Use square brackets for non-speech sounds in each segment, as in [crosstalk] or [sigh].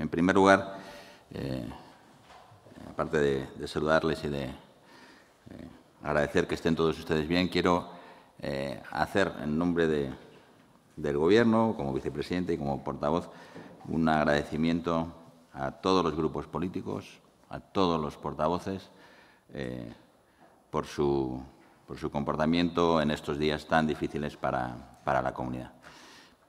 En primer lugar, eh, aparte de, saludarles y de eh, agradecer que estén todos ustedes bien, quiero eh, hacer en nombre del Gobierno, como vicepresidente y como portavoz, un agradecimiento a todos los grupos políticos, a todos los portavoces, por su, comportamiento en estos días tan difíciles para, para la comunidad.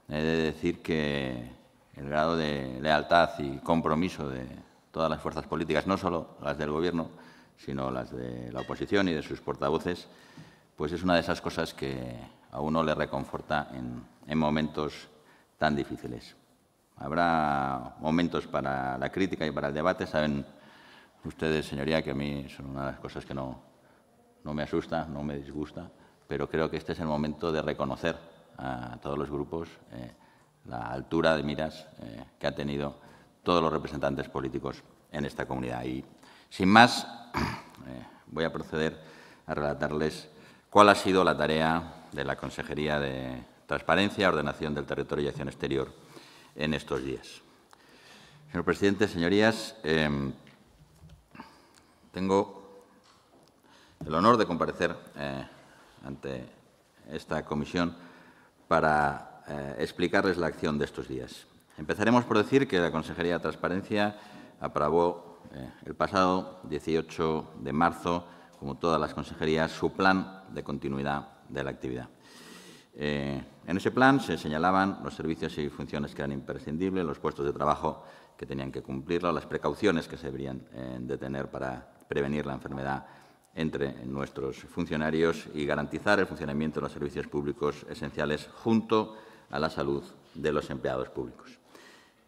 decir que el grado de lealtad y compromiso de todas las fuerzas políticas, no solo las del Gobierno, sino las de la oposición y de sus portavoces, pues es una de esas cosas que a uno le reconforta en, momentos tan difíciles. Habrá momentos para la crítica y para el debate. Saben ustedes, señoría, que a mí son una de las cosas que no, no me asusta, no me disgusta, pero creo que este es el momento de reconocer a todos los grupos eh, la altura de miras eh, que han tenido todos los representantes políticos en esta comunidad. Y sin más, [clears throat] eh, voy a proceder a relatarles cuál ha sido la tarea de la Consejería de Transparencia, Ordenación del Territorio y Acción Exterior en estos días. Señor presidente, señorías, em, tengo el honor de comparecer eh, ante esta comisión para eh, explicarles la acción de estos días. Empezaremos por decir que la Consejería de Transparencia aprobó eh, el pasado 18 de marzo, como todas las consejerías, su plan de continuidad de la actividad. Eh, en ese plan se señalaban los servicios y funciones que eran imprescindibles, los puestos de trabajo que tenían que cumplirlo, las precauciones que se deberían de tener para prevenir la enfermedad entre nuestros funcionarios y garantizar el funcionamiento de los servicios públicos esenciales junto a a la salud de los empleados públicos.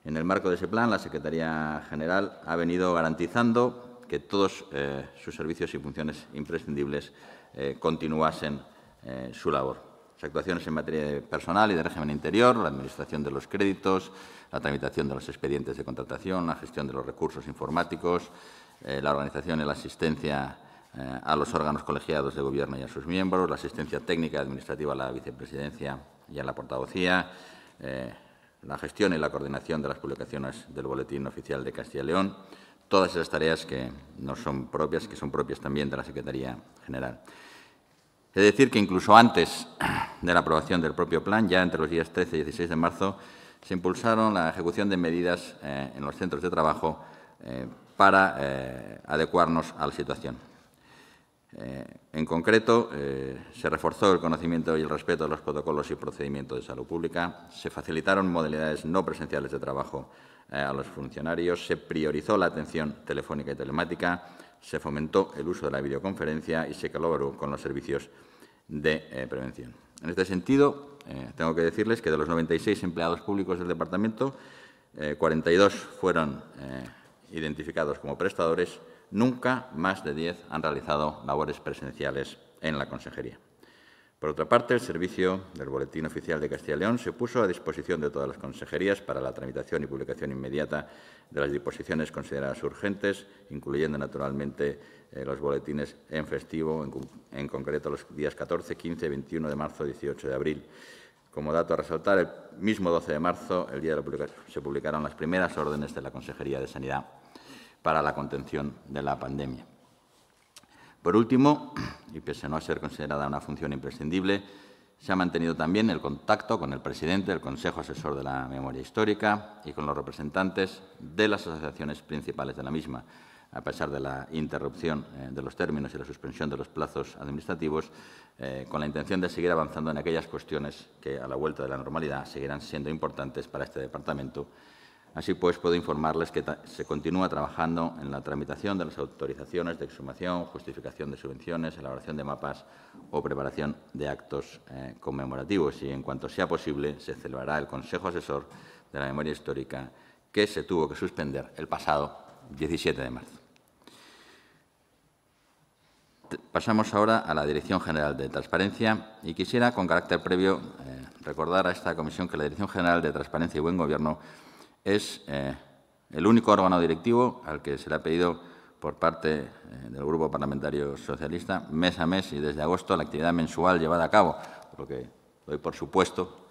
En el marco de ese plan, la Secretaría General ha venido garantizando que todos eh, sus servicios y funciones imprescindibles eh, continuasen eh, su labor. Las actuaciones en materia de personal y de régimen interior, la administración de los créditos, la tramitación de los expedientes de contratación, la gestión de los recursos informáticos, la organización y la asistencia a los órganos colegiados de Gobierno y a sus miembros, la asistencia técnica y administrativa a la vicepresidencia ya la portavocía, eh, la gestión y la coordinación de las publicaciones del Boletín Oficial de Castilla y León, todas esas tareas que no son propias, que son propias también de la Secretaría General. Es decir que incluso antes de la aprobación del propio plan, ya entre los días 13 y 16 de marzo, se impulsaron la ejecución de medidas eh, en los centros de trabajo eh, para adecuarnos a la situación. Eh, en concreto, eh, se reforzó el conocimiento y el respeto de los protocolos y procedimientos de salud pública, se facilitaron modalidades no presenciales de trabajo eh, a los funcionarios, se priorizó la atención telefónica y telemática, se fomentó el uso de la videoconferencia y se colaboró con los servicios de prevención. En este sentido, tengo que decirles que de los 96 empleados públicos del departamento, 42 fueron identificados como prestadores, Nunca más de 10 han realizado labores presenciales en la Consejería. Por otra parte, el servicio del Boletín Oficial de Castilla y León se puso a disposición de todas las consejerías para la tramitación y publicación inmediata de las disposiciones consideradas urgentes, incluyendo naturalmente eh, los boletines en festivo, en, concreto los días 14, 15, 21 de marzo, y 18 de abril. Como dato a resaltar, el mismo 12 de marzo, el día de la publicación, se publicaron las primeras órdenes de la Consejería de Sanidad para la contención de la pandemia. Por último, y pese a no ser considerada una función imprescindible, se ha mantenido también el contacto con el presidente del Consejo Asesor de la Memoria Histórica y con los representantes de las asociaciones principales de la misma. A pesar de la interrupción eh, de los términos y la suspensión de los plazos administrativos, eh, con la intención de seguir avanzando en aquellas cuestiones que, a la vuelta de la normalidad, seguirán siendo importantes para este departamento Así pues, puedo informarles que se continúa trabajando en la tramitación de las autorizaciones de exhumación, justificación de subvenciones, elaboración de mapas o preparación de actos eh, conmemorativos y, en cuanto sea posible, se celebrará el Consejo Asesor de la Memoria Histórica que se tuvo que suspender el pasado 17 de marzo. Pasamos ahora a la Dirección General de Transparencia y quisiera, con carácter previo, eh, recordar a esta comisión que la Dirección General de Transparencia y Buen Gobierno es eh, el único órgano directivo al que se le ha pedido por parte eh, del Grupo Parlamentario Socialista mes a mes y desde agosto la actividad mensual llevada a cabo, por lo que doy por supuesto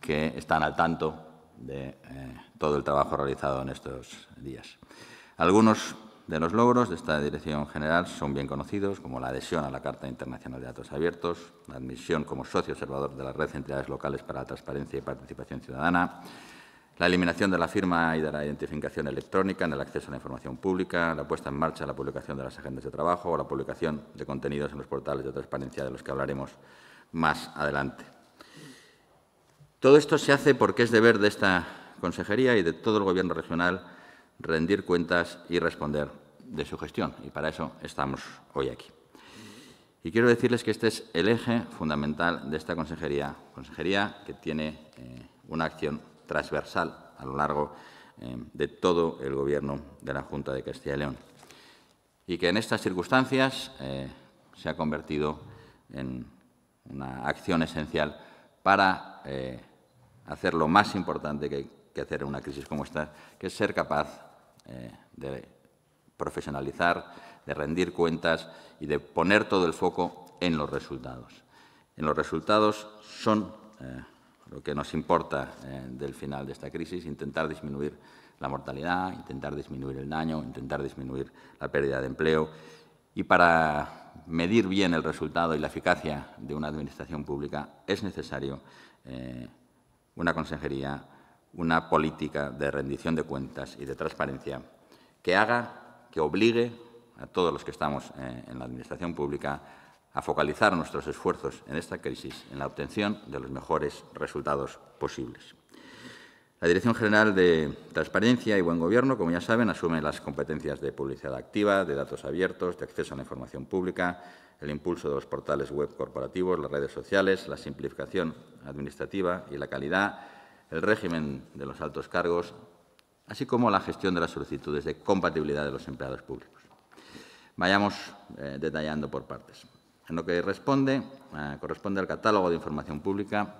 que están al tanto de eh, todo el trabajo realizado en estos días. Algunos de los logros de esta Dirección General son bien conocidos, como la adhesión a la Carta Internacional de Datos Abiertos, la admisión como socio observador de la Red de Entidades Locales para la Transparencia y Participación Ciudadana, la eliminación de la firma y de la identificación electrónica en el acceso a la información pública, la puesta en marcha, de la publicación de las agendas de trabajo o la publicación de contenidos en los portales de transparencia de los que hablaremos más adelante. Todo esto se hace porque es deber de esta Consejería y de todo el Gobierno regional rendir cuentas y responder de su gestión. Y para eso estamos hoy aquí. Y quiero decirles que este es el eje fundamental de esta Consejería, consejería que tiene eh, una acción transversal a lo largo eh, de todo el Gobierno de la Junta de Castilla y León. Y que en estas circunstancias eh, se ha convertido en una acción esencial para eh, hacer lo más importante que que hacer en una crisis como esta, que es ser capaz de profesionalizar, de rendir cuentas y de poner todo el foco en los resultados. En los resultados son lo que nos importa eh, del final de esta crisis, intentar disminuir la mortalidad, intentar disminuir el daño, intentar disminuir la pérdida de empleo. Y para medir bien el resultado y la eficacia de una administración pública es necesario eh, una consejería, una política de rendición de cuentas y de transparencia que haga, que obligue a todos los que estamos eh, en la administración pública a focalizar nuestros esfuerzos en esta crisis en la obtención de los mejores resultados posibles. La Dirección General de Transparencia y Buen Gobierno, como ya saben, asume las competencias de publicidad activa, de datos abiertos, de acceso a la información pública, el impulso de los portales web corporativos, las redes sociales, la simplificación administrativa y la calidad, el régimen de los altos cargos, así como la gestión de las solicitudes de compatibilidad de los empleados públicos. Vayamos eh, detallando por partes. En lo que responde, ah, corresponde al catálogo de información pública,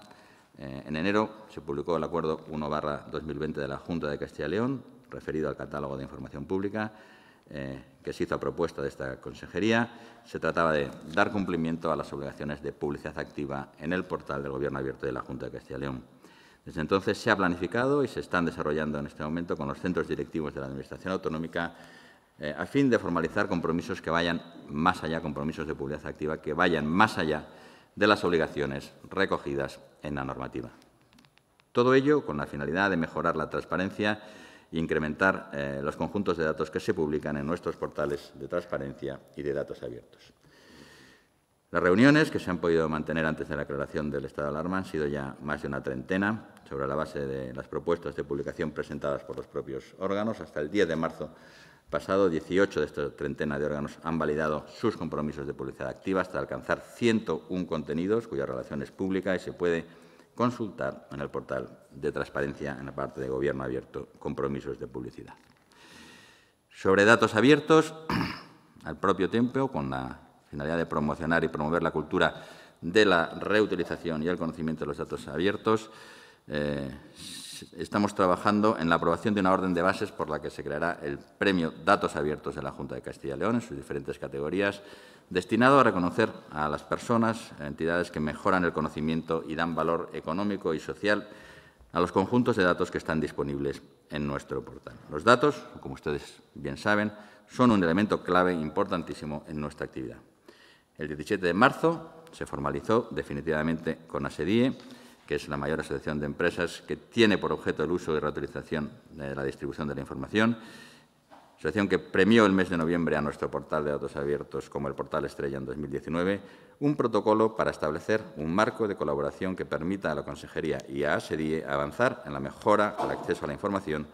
eh, en enero se publicó el Acuerdo 1-2020 de la Junta de Castilla y León, referido al catálogo de información pública, eh, que se hizo a propuesta de esta consejería. Se trataba de dar cumplimiento a las obligaciones de publicidad activa en el portal del Gobierno Abierto de la Junta de Castilla y León. Desde entonces se ha planificado y se están desarrollando en este momento con los centros directivos de la Administración Autonómica eh, a fin de formalizar compromisos que vayan más allá, compromisos de publicidad activa que vayan más allá de las obligaciones recogidas en la normativa. Todo ello con la finalidad de mejorar la transparencia e incrementar eh, los conjuntos de datos que se publican en nuestros portales de transparencia y de datos abiertos. Las reuniones que se han podido mantener antes de la aclaración del estado de alarma han sido ya más de una treintena, sobre la base de las propuestas de publicación presentadas por los propios órganos hasta el 10 de marzo pasado, 18 de estos treintena de órganos han validado sus compromisos de publicidad activa hasta alcanzar 101 contenidos cuya relación es pública y se puede consultar en el portal de transparencia en la parte de Gobierno Abierto, compromisos de publicidad. Sobre datos abiertos, [clears throat] al propio tiempo, con la finalidad de promocionar y promover la cultura de la reutilización y el conocimiento de los datos abiertos, eh, estamos trabajando en la aprobación de una orden de bases por la que se creará el premio Datos Abiertos de la Junta de Castilla y León en sus diferentes categorías, destinado a reconocer a las personas, entidades que mejoran el conocimiento y dan valor económico y social a los conjuntos de datos que están disponibles en nuestro portal. Los datos, como ustedes bien saben, son un elemento clave importantísimo en nuestra actividad. El 17 de marzo se formalizó definitivamente con ASEDIE es la mayor asociación de empresas que tiene por objeto el uso y reutilización de la distribución de la información. Asociación que premió el mes de noviembre a nuestro portal de datos abiertos como el portal estrella en 2019, un protocolo para establecer un marco de colaboración que permita a la Consejería y a ASEDIE avanzar en la mejora del acceso a la información,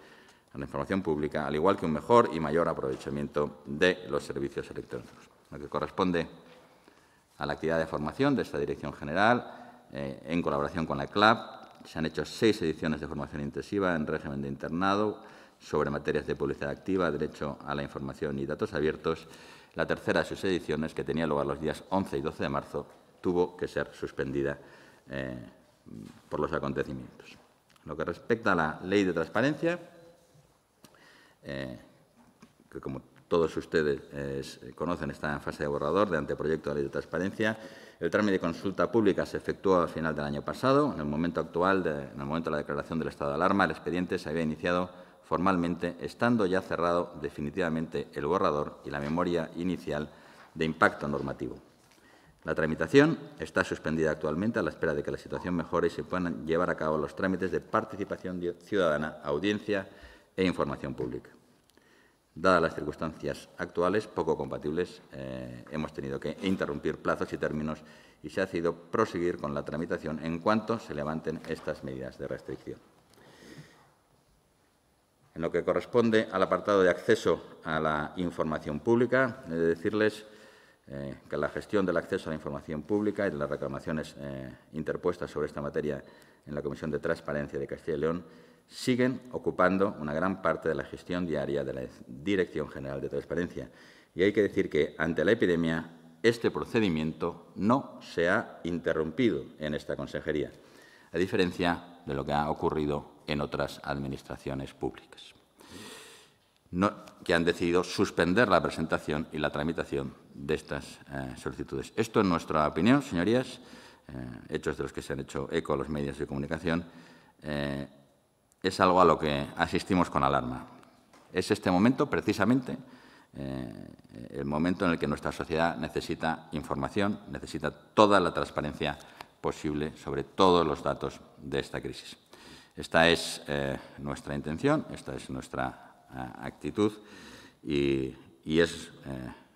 a la información pública, al igual que un mejor y mayor aprovechamiento de los servicios electrónicos. Lo que corresponde a la actividad de formación de esta Dirección General, eh, en colaboración con la CLAP. Se han hecho seis ediciones de formación intensiva en régimen de internado sobre materias de publicidad activa, derecho a la información y datos abiertos. La tercera de sus ediciones, que tenía lugar los días 11 y 12 de marzo, tuvo que ser suspendida eh, por los acontecimientos. Lo que respecta a la ley de transparencia, eh, que como todos ustedes conocen está en fase de borrador de anteproyecto de ley de transparencia, el trámite de consulta pública se efectuó a final del año pasado. En el momento actual, en el momento de la declaración del estado de alarma, el expediente se había iniciado formalmente, estando ya cerrado definitivamente el borrador y la memoria inicial de impacto normativo. La tramitación está suspendida actualmente a la espera de que la situación mejore y se puedan llevar a cabo los trámites de participación ciudadana, audiencia e información pública dadas las circunstancias actuales, poco compatibles, eh, hemos tenido que interrumpir plazos y términos y se ha decidido proseguir con la tramitación en cuanto se levanten estas medidas de restricción. En lo que corresponde al apartado de acceso a la información pública, he de decirles eh, que la gestión del acceso a la información pública y de las reclamaciones eh, interpuestas sobre esta materia en la Comisión de Transparencia de Castilla y León siguen ocupando una gran parte de la gestión diaria de la Dirección General de Transparencia. Y hay que decir que, ante la epidemia, este procedimiento no se ha interrumpido en esta consejería, a diferencia de lo que ha ocurrido en otras administraciones públicas, que han decidido suspender la presentación y la tramitación de estas eh, solicitudes. Esto, en nuestra opinión, señorías, eh, hechos de los que se han hecho eco los medios de comunicación, eh, es algo a lo que asistimos con alarma. Es este momento, precisamente, eh, el momento en el que nuestra sociedad necesita información, necesita toda la transparencia posible sobre todos los datos de esta crisis. Esta es eh, nuestra intención, esta es nuestra eh, actitud y, es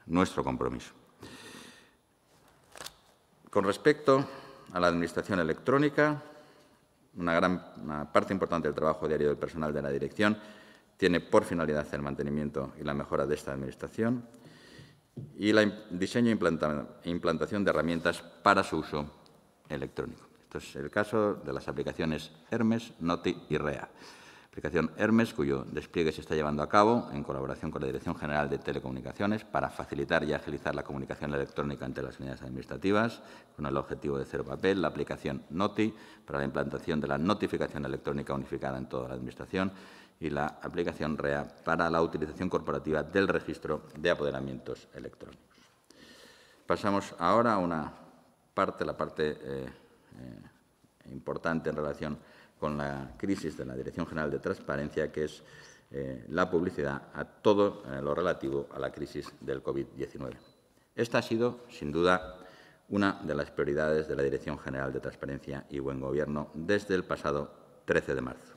nuestro compromiso. Con respecto a la administración electrónica, una gran parte importante del trabajo diario del personal de la dirección tiene por finalidad el mantenimiento y la mejora de esta administración y el diseño e implantación de herramientas para su uso electrónico. Esto es el caso de las aplicaciones Hermes, Noti y REA aplicación Hermes, cuyo despliegue se está llevando a cabo en colaboración con la Dirección General de Telecomunicaciones para facilitar y agilizar la comunicación electrónica entre las unidades administrativas, con el objetivo de cero papel, la aplicación NOTI para la implantación de la notificación electrónica unificada en toda la Administración y la aplicación REA para la utilización corporativa del registro de apoderamientos electrónicos. Pasamos ahora a una parte, la parte eh, eh, importante en relación con la crisis de la Dirección General de Transparencia, que es eh, la publicidad a todo eh, lo relativo a la crisis del COVID-19. Esta ha sido, sin duda, una de las prioridades de la Dirección General de Transparencia y Buen Gobierno desde el pasado 13 de marzo.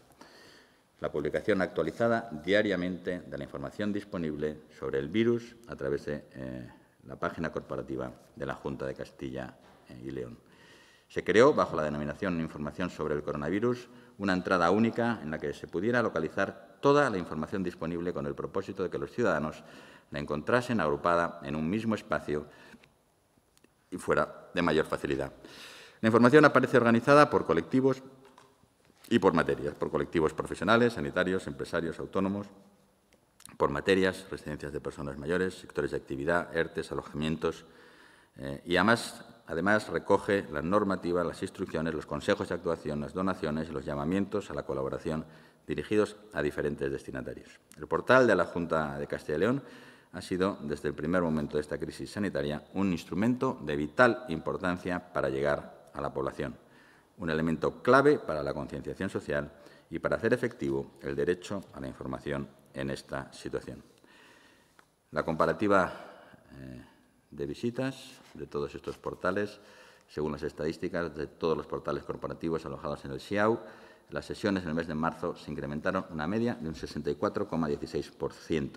La publicación actualizada diariamente de la información disponible sobre el virus a través de eh, la página corporativa de la Junta de Castilla y León. Se creó, bajo la denominación Información sobre el coronavirus, una entrada única en la que se pudiera localizar toda la información disponible con el propósito de que los ciudadanos la encontrasen agrupada en un mismo espacio y fuera de mayor facilidad. La información aparece organizada por colectivos y por materias, por colectivos profesionales, sanitarios, empresarios, autónomos, por materias, residencias de personas mayores, sectores de actividad, ERTES, alojamientos, eh, y además, recoge las normativas, las instrucciones, los consejos de actuación, las donaciones y los llamamientos a la colaboración dirigidos a diferentes destinatarios. El portal de la Junta de Castilla y León ha sido, desde el primer momento de esta crisis sanitaria, un instrumento de vital importancia para llegar a la población, un elemento clave para la concienciación social y para hacer efectivo el derecho a la información en esta situación. La comparativa eh, de visitas de todos estos portales. Según las estadísticas de todos los portales corporativos alojados en el SIAU, las sesiones en el mes de marzo se incrementaron una media de un 64,16%.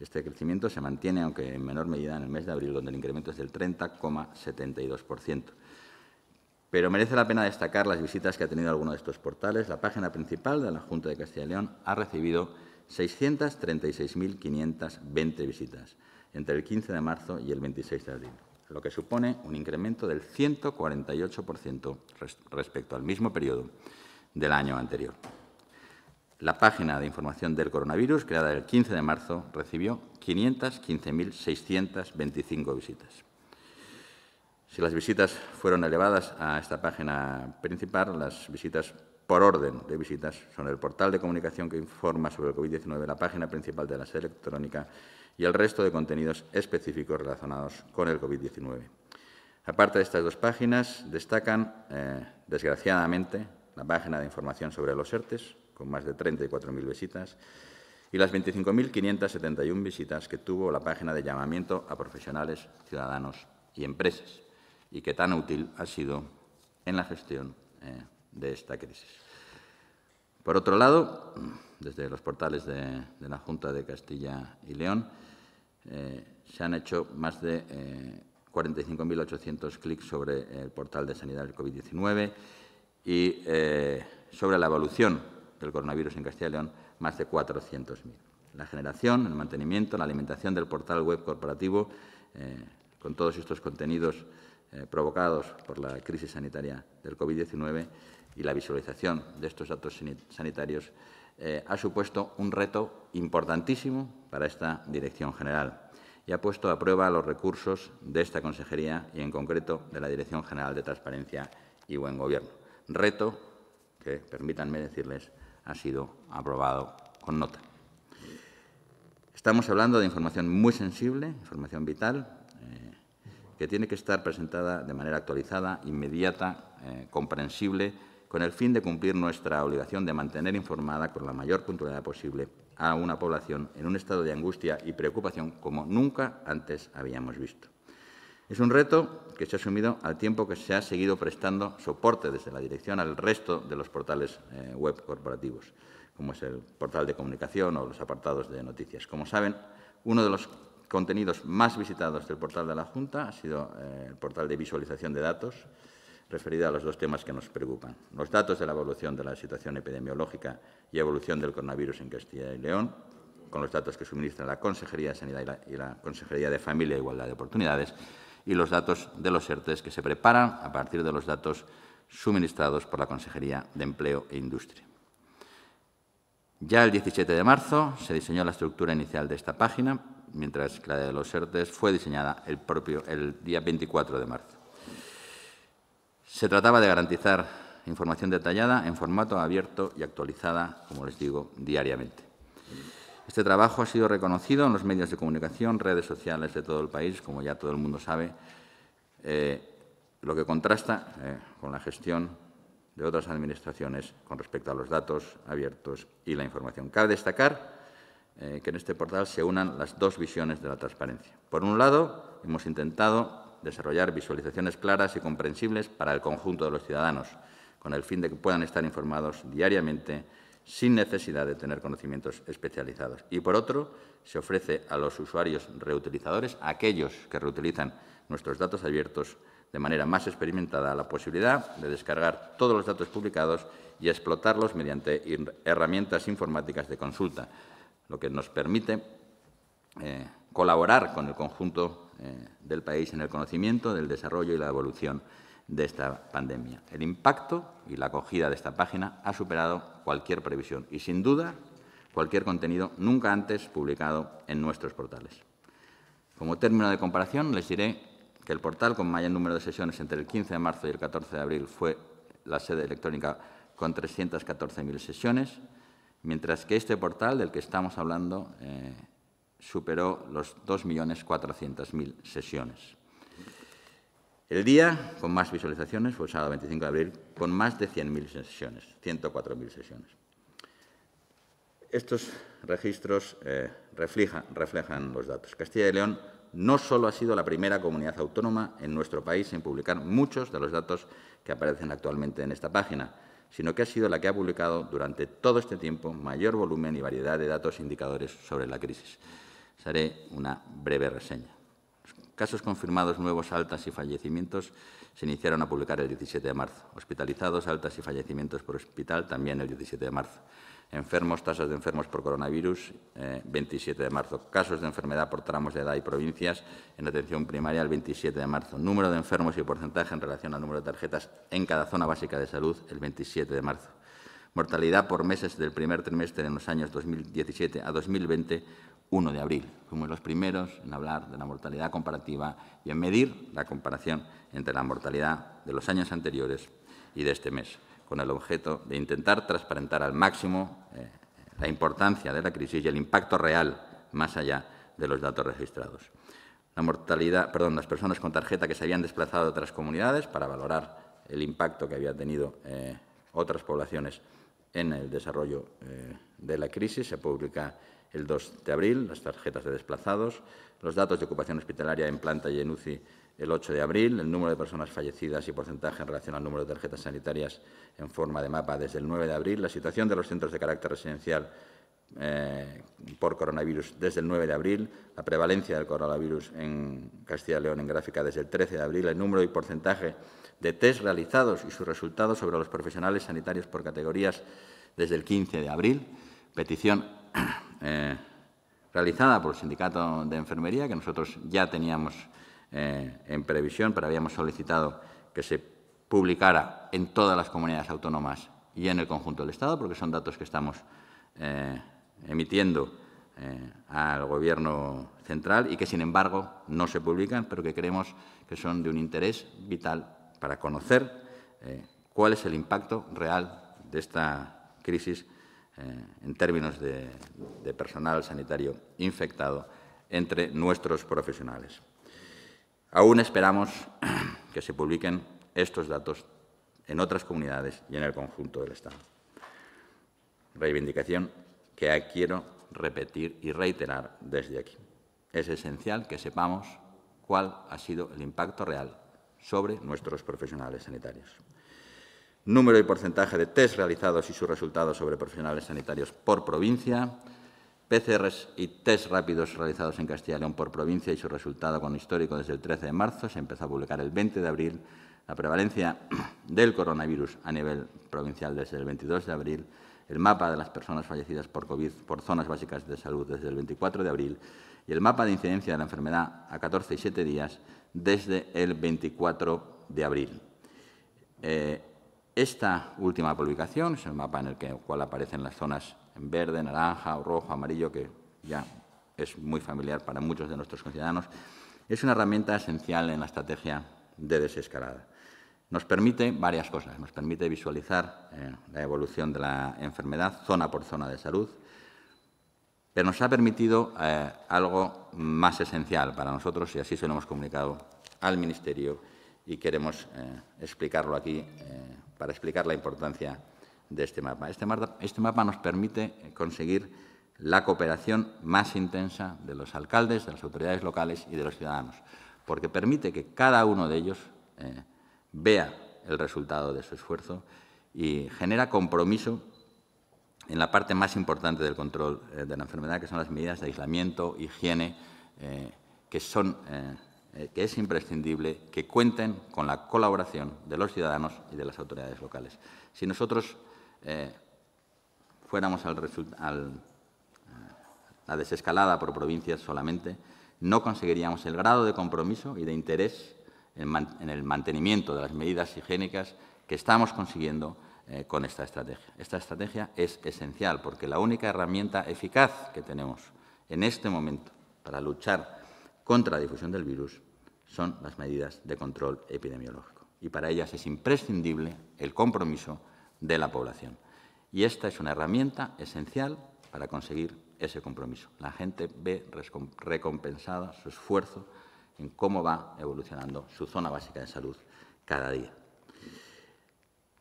Este crecimiento se mantiene, aunque en menor medida, en el mes de abril, donde el incremento es del 30,72%. Pero merece la pena destacar las visitas que ha tenido alguno de estos portales. La página principal de la Junta de Castilla y León ha recibido 636.520 visitas entre el 15 de marzo y el 26 de abril lo que supone un incremento del 148% respecto al mismo periodo del año anterior. La página de información del coronavirus, creada el 15 de marzo, recibió 515.625 visitas. Si las visitas fueron elevadas a esta página principal, las visitas por orden de visitas son el portal de comunicación que informa sobre el COVID-19, la página principal de la sede electrónica, y el resto de contenidos específicos relacionados con el COVID-19. Aparte de estas dos páginas, destacan, eh, desgraciadamente, la página de información sobre los ERTES, con más de 34.000 visitas, y las 25.571 visitas que tuvo la página de llamamiento a profesionales, ciudadanos y empresas, y que tan útil ha sido en la gestión eh, de esta crisis. Por otro lado, desde los portales de, la Junta de Castilla y León, eh, se han hecho más de 45.800 eh, clics sobre el portal de sanidad del COVID-19 y eh, sobre la evolución del coronavirus en Castilla y León, más de 400.000. La generación, el mantenimiento, la alimentación del portal web corporativo, con todos estos contenidos provocados por la crisis sanitaria del COVID-19, y la visualización de estos datos sanitarios eh, ha supuesto un reto importantísimo para esta Dirección General y ha puesto a prueba los recursos de esta Consejería y, en concreto, de la Dirección General de Transparencia y Buen Gobierno. Reto que, permítanme decirles, ha sido aprobado con nota. Estamos hablando de información muy sensible, información vital, eh, que tiene que estar presentada de manera actualizada, inmediata, eh, comprensible con el fin de cumplir nuestra obligación de mantener informada con la mayor puntualidad posible a una población en un estado de angustia y preocupación como nunca antes habíamos visto. Es un reto que se ha asumido al tiempo que se ha seguido prestando soporte desde la dirección al resto de los portales eh, web corporativos, como es el portal de comunicación o los apartados de noticias. Como saben, uno de los contenidos más visitados del portal de la Junta ha sido eh, el portal de visualización de datos, referida a los dos temas que nos preocupan, los datos de la evolución de la situación epidemiológica y evolución del coronavirus en Castilla y León, con los datos que suministran la Consejería de Sanidad y la, Consejería de Familia e Igualdad de Oportunidades, y los datos de los ERTES que se preparan a partir de los datos suministrados por la Consejería de Empleo e Industria. Ya el 17 de marzo se diseñó la estructura inicial de esta página, mientras que la de los ERTES fue diseñada el, propio, el día 24 de marzo. Se trataba de garantizar información detallada en formato abierto y actualizada, como les digo, diariamente. Este trabajo ha sido reconocido en los medios de comunicación, redes sociales de todo el país, como ya todo el mundo sabe, eh, lo que contrasta eh, con la gestión de otras administraciones con respecto a los datos abiertos y la información. Cabe destacar eh, que en este portal se unan las dos visiones de la transparencia. Por un lado, hemos intentado desarrollar visualizaciones claras y comprensibles para el conjunto de los ciudadanos, con el fin de que puedan estar informados diariamente sin necesidad de tener conocimientos especializados. Y por otro, se ofrece a los usuarios reutilizadores, aquellos que reutilizan nuestros datos abiertos de manera más experimentada, la posibilidad de descargar todos los datos publicados y explotarlos mediante herramientas informáticas de consulta, lo que nos permite eh, colaborar con el conjunto eh, del país en el conocimiento, del desarrollo y la evolución de esta pandemia. El impacto y la acogida de esta página ha superado cualquier previsión y, sin duda, cualquier contenido nunca antes publicado en nuestros portales. Como término de comparación, les diré que el portal con mayor número de sesiones entre el 15 de marzo y el 14 de abril fue la sede electrónica con 314.000 sesiones, mientras que este portal del que estamos hablando eh, superó los 2.400.000 sesiones. El día con más visualizaciones fue el sábado 25 de abril, con más de 100.000 sesiones, 104.000 sesiones. Estos registros eh, reflejan los datos. Castilla y León no solo ha sido la primera comunidad autónoma en nuestro país en publicar muchos de los datos que aparecen actualmente en esta página, sino que ha sido la que ha publicado durante todo este tiempo mayor volumen y variedad de datos e indicadores sobre la crisis. Os haré una breve reseña. casos confirmados nuevos, altas y fallecimientos se iniciaron a publicar el 17 de marzo. Hospitalizados, altas y fallecimientos por hospital también el 17 de marzo. Enfermos, tasas de enfermos por coronavirus, 27 eh, de marzo. Casos de enfermedad por tramos de edad y provincias en atención primaria el 27 de marzo. Número de enfermos y porcentaje en relación al número de tarjetas en cada zona básica de salud el 27 de marzo. Mortalidad por meses del primer trimestre en los años 2017 a 2020, 1 de abril. Fuimos los primeros en hablar de la mortalidad comparativa y en medir la comparación entre la mortalidad de los años anteriores y de este mes, con el objeto de intentar transparentar al máximo eh, la importancia de la crisis y el impacto real más allá de los datos registrados. La mortalidad, perdón, las personas con tarjeta que se habían desplazado a otras comunidades para valorar el impacto que había tenido eh, otras poblaciones en el desarrollo eh, de la crisis se publica el 2 de abril, las tarjetas de desplazados, los datos de ocupación hospitalaria en planta y en UCI el 8 de abril, el número de personas fallecidas y porcentaje en relación al número de tarjetas sanitarias en forma de mapa desde el 9 de abril, la situación de los centros de carácter residencial eh, por coronavirus desde el 9 de abril, la prevalencia del coronavirus en Castilla y León en gráfica desde el 13 de abril, el número y porcentaje de test realizados y sus resultados sobre los profesionales sanitarios por categorías desde el 15 de abril, petición eh, realizada por el Sindicato de Enfermería, que nosotros ya teníamos eh, en previsión, pero habíamos solicitado que se publicara en todas las comunidades autónomas y en el conjunto del Estado, porque son datos que estamos eh, emitiendo al Gobierno central y que, sin embargo, no se publican, pero que creemos que son de un interés vital para conocer cuál es el impacto real de esta crisis eh, en términos de personal sanitario infectado entre nuestros profesionales. Aún esperamos [clears throat] que se publiquen estos datos en otras comunidades y en el conjunto del Estado. Reivindicación que quiero repetir y reiterar desde aquí. Es esencial que sepamos cuál ha sido el impacto real sobre nuestros profesionales sanitarios número y porcentaje de test realizados y sus resultados sobre profesionales sanitarios por provincia, PCRs y test rápidos realizados en Castilla y León por provincia y su resultado con histórico desde el 13 de marzo, se empezó a publicar el 20 de abril, la prevalencia [clears throat] del coronavirus a nivel provincial desde el 22 de abril, el mapa de las personas fallecidas por COVID por zonas básicas de salud desde el 24 de abril y el mapa de incidencia de la enfermedad a 14 y 7 días desde el 24 de abril. Eh, esta última publicación es el mapa en el, cual aparecen las zonas en verde, naranja, rojo, amarillo, que ya es muy familiar para muchos de nuestros conciudadanos, es una herramienta esencial en la estrategia de desescalada. Nos permite varias cosas. Nos permite visualizar eh, la evolución de la enfermedad zona por zona de salud, pero nos ha permitido eh, algo más esencial para nosotros y así se lo hemos comunicado al Ministerio y queremos eh, explicarlo aquí eh, para explicar la importancia de este mapa. este, este mapa. nos permite eh, conseguir la cooperación más intensa de los alcaldes, de las autoridades locales y de los ciudadanos, porque permite que cada uno de ellos vea el resultado de su esfuerzo y genera compromiso en la parte más importante del control de la enfermedad, que son las medidas de aislamiento, higiene, que son eh, que es imprescindible que cuenten con la colaboración de los ciudadanos y de las autoridades locales. Si nosotros eh, fuéramos a eh, la desescalada por provincias solamente, no conseguiríamos el grado de compromiso y de interés en, el mantenimiento de las medidas higiénicas que estamos consiguiendo con esta estrategia. Esta estrategia es esencial porque la única herramienta eficaz que tenemos en este momento para luchar contra la difusión del virus son las medidas de control epidemiológico. Y para ellas es imprescindible el compromiso de la población. Y esta es una herramienta esencial para conseguir ese compromiso. La gente ve recompensada su esfuerzo en cómo va evolucionando su zona básica de salud cada día.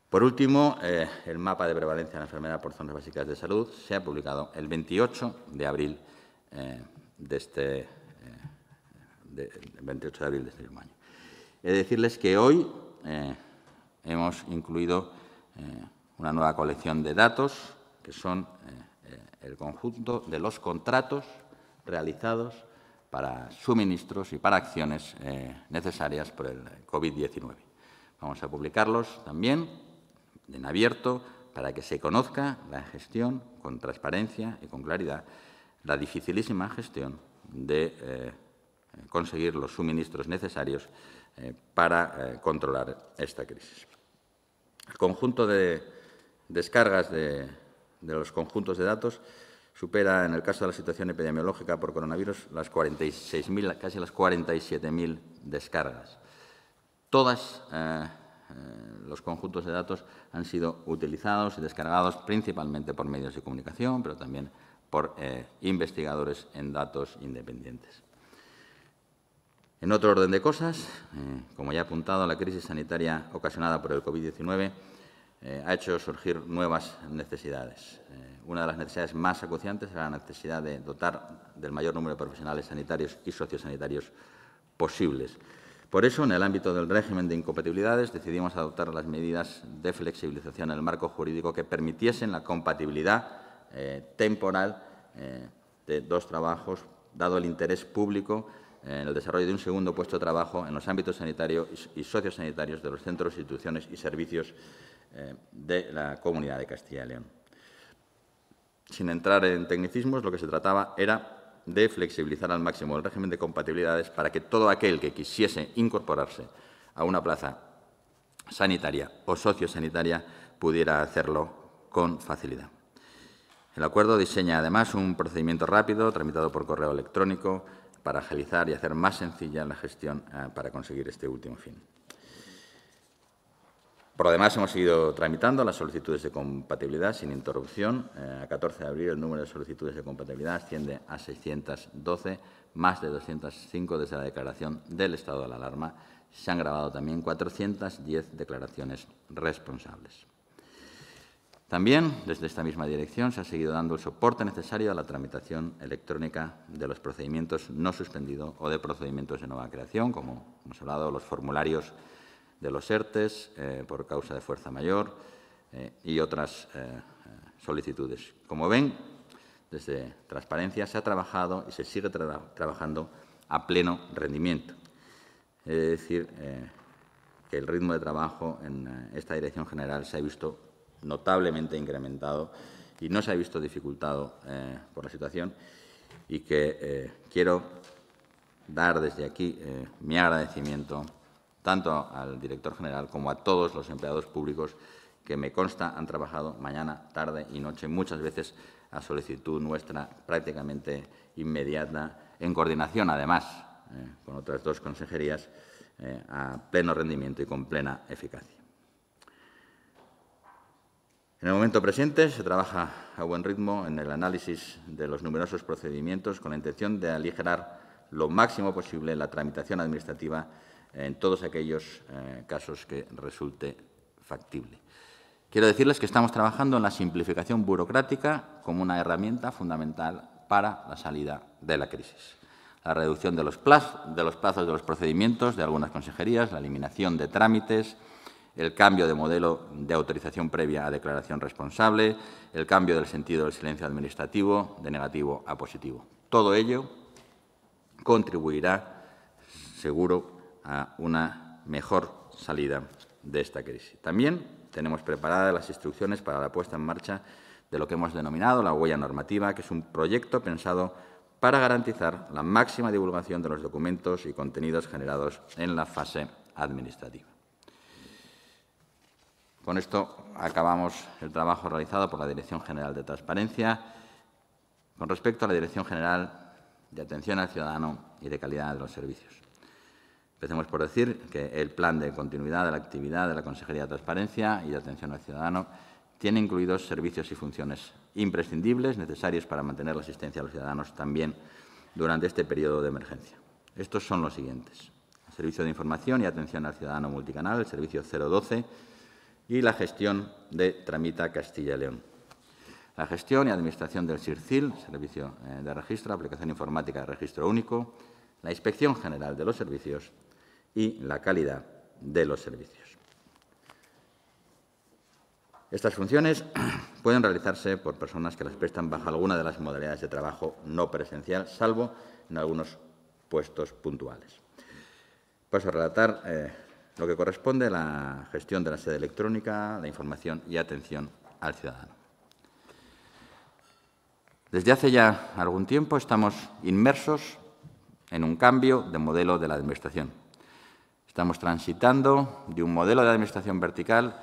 Por último, eh, el mapa de prevalencia de la enfermedad por zonas básicas de salud se ha publicado el 28 de abril eh, de este año. 28 de abril de este año. He de decirles que hoy eh, hemos incluido eh, una nueva colección de datos, que son eh, el conjunto de los contratos realizados para suministros y para acciones necesarias por el COVID-19. Vamos a publicarlos también en abierto para que se conozca la gestión con transparencia y con claridad, la dificilísima gestión de conseguir los suministros necesarios eh, para eh, controlar esta crisis. El conjunto de descargas de, los conjuntos de datos supera, en el caso de la situación epidemiológica por coronavirus, las 46.000, casi las 47.000 descargas. Todas eh, los conjuntos de datos han sido utilizados y descargados principalmente por medios de comunicación, pero también por investigadores en datos independientes. En otro orden de cosas, eh, como ya he apuntado, la crisis sanitaria ocasionada por el COVID-19 eh, ha hecho surgir nuevas necesidades. Eh, una de las necesidades más acuciantes era la necesidad de dotar del mayor número de profesionales sanitarios y sociosanitarios posibles. Por eso, en el ámbito del régimen de incompatibilidades, decidimos adoptar las medidas de flexibilización en el marco jurídico que permitiesen la compatibilidad temporal de dos trabajos, dado el interés público en el desarrollo de un segundo puesto de trabajo en los ámbitos sanitarios y sociosanitarios de los centros, instituciones y servicios eh, de la Comunidad de Castilla y León. Sin entrar en tecnicismos, lo que se trataba era de flexibilizar al máximo el régimen de compatibilidades para que todo aquel que quisiese incorporarse a una plaza sanitaria o sociosanitaria pudiera hacerlo con facilidad. El acuerdo diseña además un procedimiento rápido, tramitado por correo electrónico, para agilizar y hacer más sencilla la gestión eh, para conseguir este último fin. Por lo demás, hemos seguido tramitando las solicitudes de compatibilidad sin interrupción. Eh, a 14 de abril, el número de solicitudes de compatibilidad asciende a 612, más de 205 desde la declaración del estado de la alarma. Se han grabado también 410 declaraciones responsables. También, desde esta misma dirección, se ha seguido dando el soporte necesario a la tramitación electrónica de los procedimientos no suspendidos o de procedimientos de nueva creación, como hemos hablado, los formularios de los ERTES eh, por causa de fuerza mayor eh, y otras eh, solicitudes. Como ven, desde Transparencia se ha trabajado y se sigue trabajando a pleno rendimiento. Es decir, que el ritmo de trabajo en esta Dirección General se ha visto notablemente incrementado y no se ha visto dificultado eh, por la situación y que eh, quiero dar desde aquí eh, mi agradecimiento tanto al director general como a todos los empleados públicos que me consta han trabajado mañana, tarde y noche, muchas veces a solicitud nuestra prácticamente inmediata, en coordinación además con otras dos consejerías, a pleno rendimiento y con plena eficacia. En el momento presente se trabaja a buen ritmo en el análisis de los numerosos procedimientos con la intención de aligerar lo máximo posible la tramitación administrativa en todos aquellos eh, casos que resulte factible. Quiero decirles que estamos trabajando en la simplificación burocrática como una herramienta fundamental para la salida de la crisis. La reducción de los, plazos de los procedimientos de algunas consejerías, la eliminación de trámites, el cambio de modelo de autorización previa a declaración responsable, el cambio del sentido del silencio administrativo de negativo a positivo. Todo ello contribuirá, seguro, a una mejor salida de esta crisis. También tenemos preparadas las instrucciones para la puesta en marcha de lo que hemos denominado la huella normativa, que es un proyecto pensado para garantizar la máxima divulgación de los documentos y contenidos generados en la fase administrativa. Con esto acabamos el trabajo realizado por la Dirección General de Transparencia con respecto a la Dirección General de Atención al Ciudadano y de Calidad de los Servicios. Empecemos por decir que el plan de continuidad de la actividad de la Consejería de Transparencia y de Atención al Ciudadano tiene incluidos servicios y funciones imprescindibles necesarios para mantener la asistencia a los ciudadanos también durante este periodo de emergencia. Estos son los siguientes. El servicio de información y atención al ciudadano multicanal, el servicio 012, y la gestión de Tramita Castilla y León. La gestión y administración del SIRCIL, Servicio eh, de Registro, Aplicación Informática de Registro Único, la Inspección General de los Servicios y la calidad de los servicios. Estas funciones [clears throat] pueden realizarse por personas que las prestan bajo alguna de las modalidades de trabajo no presencial, salvo en algunos puestos puntuales. Paso relatar eh, lo que corresponde a la gestión de la sede electrónica, la información y atención al ciudadano. Desde hace ya algún tiempo estamos inmersos en un cambio de modelo de la administración. Estamos transitando de un modelo de administración vertical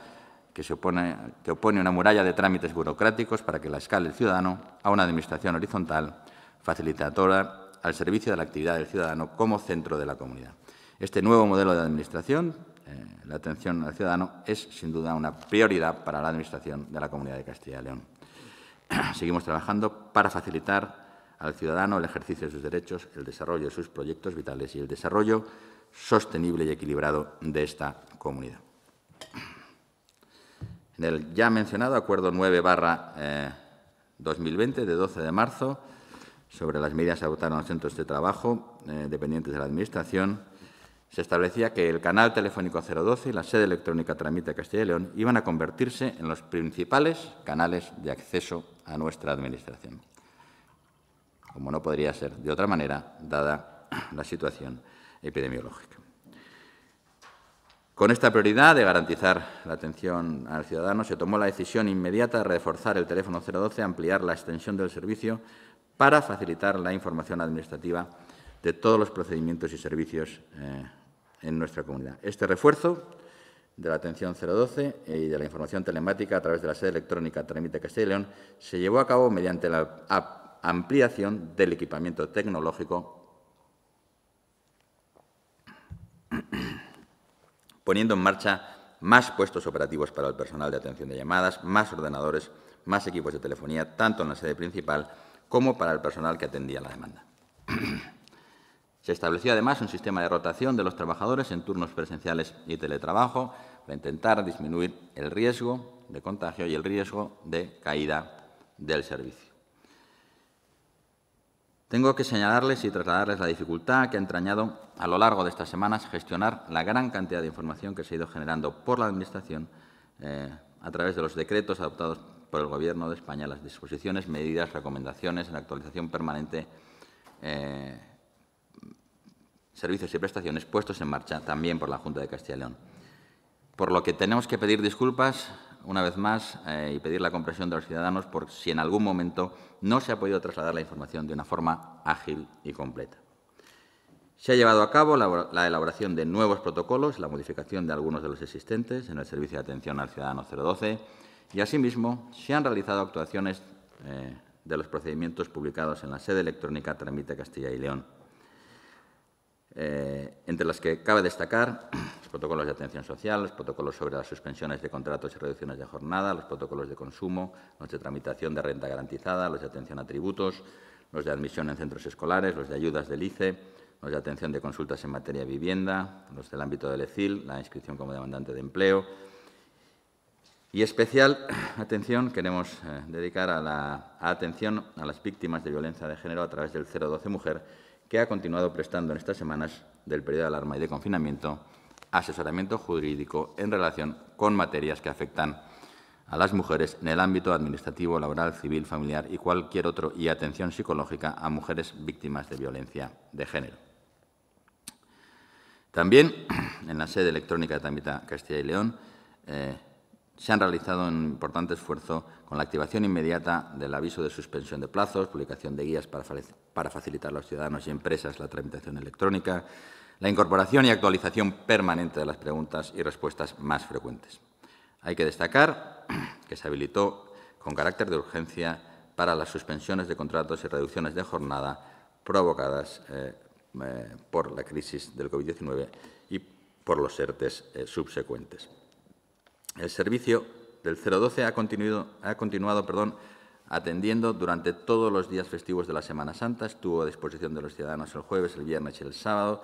que, se opone una muralla de trámites burocráticos para que la escale el ciudadano a una administración horizontal facilitadora al servicio de la actividad del ciudadano como centro de la comunidad. Este nuevo modelo de administración eh, la atención al ciudadano es sin duda una prioridad para la Administración de la Comunidad de Castilla y León. [clears throat] Seguimos trabajando para facilitar al ciudadano el ejercicio de sus derechos, el desarrollo de sus proyectos vitales y el desarrollo sostenible y equilibrado de esta comunidad. En el ya mencionado Acuerdo 9 2020 eh, de 12 de marzo sobre las medidas a votar en los centros de trabajo eh, dependientes de la Administración, se establecía que el canal telefónico 012 y la sede electrónica Tramite Castilla y León iban a convertirse en los principales canales de acceso a nuestra Administración. Como no podría ser de otra manera, dada la situación epidemiológica. Con esta prioridad de garantizar la atención al ciudadano, se tomó la decisión inmediata de reforzar el teléfono 012, ampliar la extensión del servicio para facilitar la información administrativa de todos los procedimientos y servicios eh, en nuestra comunidad. Este refuerzo de la atención 012 y de la información telemática a través de la sede electrónica Trámite Castilla León se llevó a cabo mediante la ampliación del equipamiento tecnológico, [clears throat] poniendo en marcha más puestos operativos para el personal de atención de llamadas, más ordenadores, más equipos de telefonía, tanto en la sede principal como para el personal que atendía la demanda. [clears throat] Se estableció además un sistema de rotación de los trabajadores en turnos presenciales y teletrabajo para intentar disminuir el riesgo de contagio y el riesgo de caída del servicio. Tengo que señalarles y trasladarles la dificultad que ha entrañado a lo largo de estas semanas gestionar la gran cantidad de información que se ha ido generando por la Administración eh, a través de los decretos adoptados por el Gobierno de España, las disposiciones, medidas, recomendaciones, la actualización permanente eh, servicios y prestaciones puestos en marcha también por la Junta de Castilla y León. Por lo que tenemos que pedir disculpas una vez más eh, y pedir la comprensión de los ciudadanos por si en algún momento no se ha podido trasladar la información de una forma ágil y completa. Se ha llevado a cabo la, elaboración de nuevos protocolos, la modificación de algunos de los existentes en el Servicio de Atención al Ciudadano 012 y, asimismo, se han realizado actuaciones eh, de los procedimientos publicados en la sede electrónica Tramite Castilla y León eh, entre las que cabe destacar [clears throat] los protocolos de atención social, los protocolos sobre las suspensiones de contratos y reducciones de jornada, los protocolos de consumo, los de tramitación de renta garantizada, los de atención a tributos, los de admisión en centros escolares, los de ayudas del ICE, los de atención de consultas en materia de vivienda, los del ámbito del ECIL, la inscripción como demandante de empleo. Y especial [clears throat] atención queremos eh, dedicar a la atención a las víctimas de violencia de género a través del 012 Mujer, que ha continuado prestando en estas semanas del periodo de alarma y de confinamiento asesoramiento jurídico en relación con materias que afectan a las mujeres en el ámbito administrativo, laboral, civil, familiar y cualquier otro, y atención psicológica a mujeres víctimas de violencia de género. También en la sede electrónica de Tamita Castilla y León eh, se han realizado un importante esfuerzo con la activación inmediata del aviso de suspensión de plazos, publicación de guías para, facilitar a los ciudadanos y empresas la tramitación electrónica, la incorporación y actualización permanente de las preguntas y respuestas más frecuentes. Hay que destacar que se habilitó con carácter de urgencia para las suspensiones de contratos y reducciones de jornada provocadas eh, eh, por la crisis del COVID-19 y por los ERTES eh, subsecuentes. El servicio del 012 ha continuado, ha continuado perdón, atendiendo durante todos los días festivos de la Semana Santa. Estuvo a disposición de los ciudadanos el jueves, el viernes y el sábado.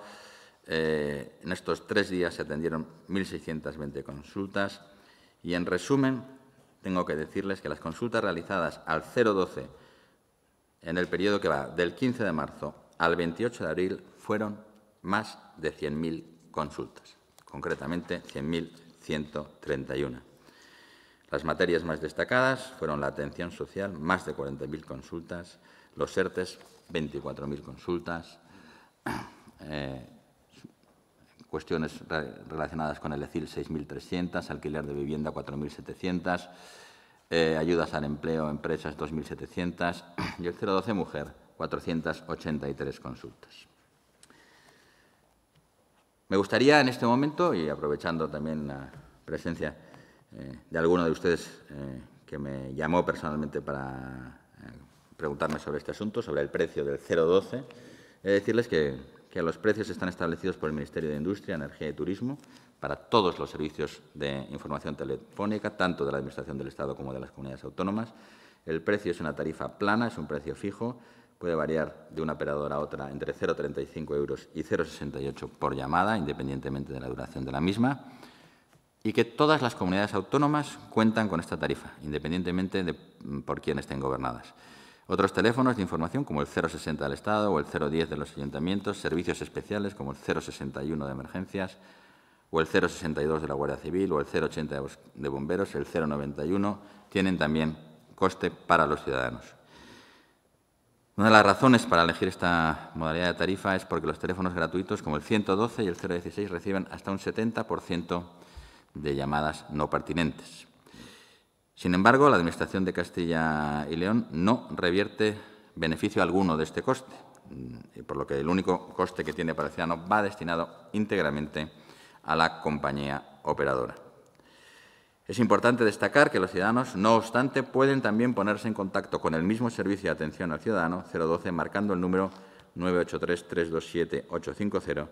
Eh, en estos tres días se atendieron 1.620 consultas. Y en resumen, tengo que decirles que las consultas realizadas al 012 en el periodo que va del 15 de marzo al 28 de abril fueron más de 100.000 consultas, concretamente 100.000 131. Las materias más destacadas fueron la atención social, más de 40.000 consultas, los ERTES, 24.000 consultas, [clears throat] eh, cuestiones relacionadas con el ECIL 6.300, alquiler de vivienda 4.700, eh, ayudas al empleo, empresas 2.700 [clears throat] y el 012 mujer 483 consultas. Me gustaría en este momento, y aprovechando también la, presencia eh, de alguno de ustedes eh, que me llamó personalmente para eh, preguntarme sobre este asunto, sobre el precio del 012. He decirles que, que los precios están establecidos por el Ministerio de Industria, Energía y Turismo para todos los servicios de información telefónica, tanto de la Administración del Estado como de las comunidades autónomas. El precio es una tarifa plana, es un precio fijo, puede variar de una operadora a otra entre 0,35 euros y 0,68 por llamada, independientemente de la duración de la misma y que todas las comunidades autónomas cuentan con esta tarifa, independientemente de mm, por quién estén gobernadas. Otros teléfonos de información como el 060 del Estado o el 010 de los ayuntamientos, servicios especiales como el 061 de emergencias o el 062 de la Guardia Civil o el 080 de bomberos, el 091, tienen también coste para los ciudadanos. Una de las razones para elegir esta modalidad de tarifa es porque los teléfonos gratuitos como el 112 y el 016 reciben hasta un 70% de llamadas no pertinentes. Sin embargo, la Administración de Castilla y León no revierte beneficio alguno de este coste, por lo que el único coste que tiene para el ciudadano va destinado íntegramente a la compañía operadora. Es importante destacar que los ciudadanos, no obstante, pueden también ponerse en contacto con el mismo servicio de atención al ciudadano 012 marcando el número 983 327 850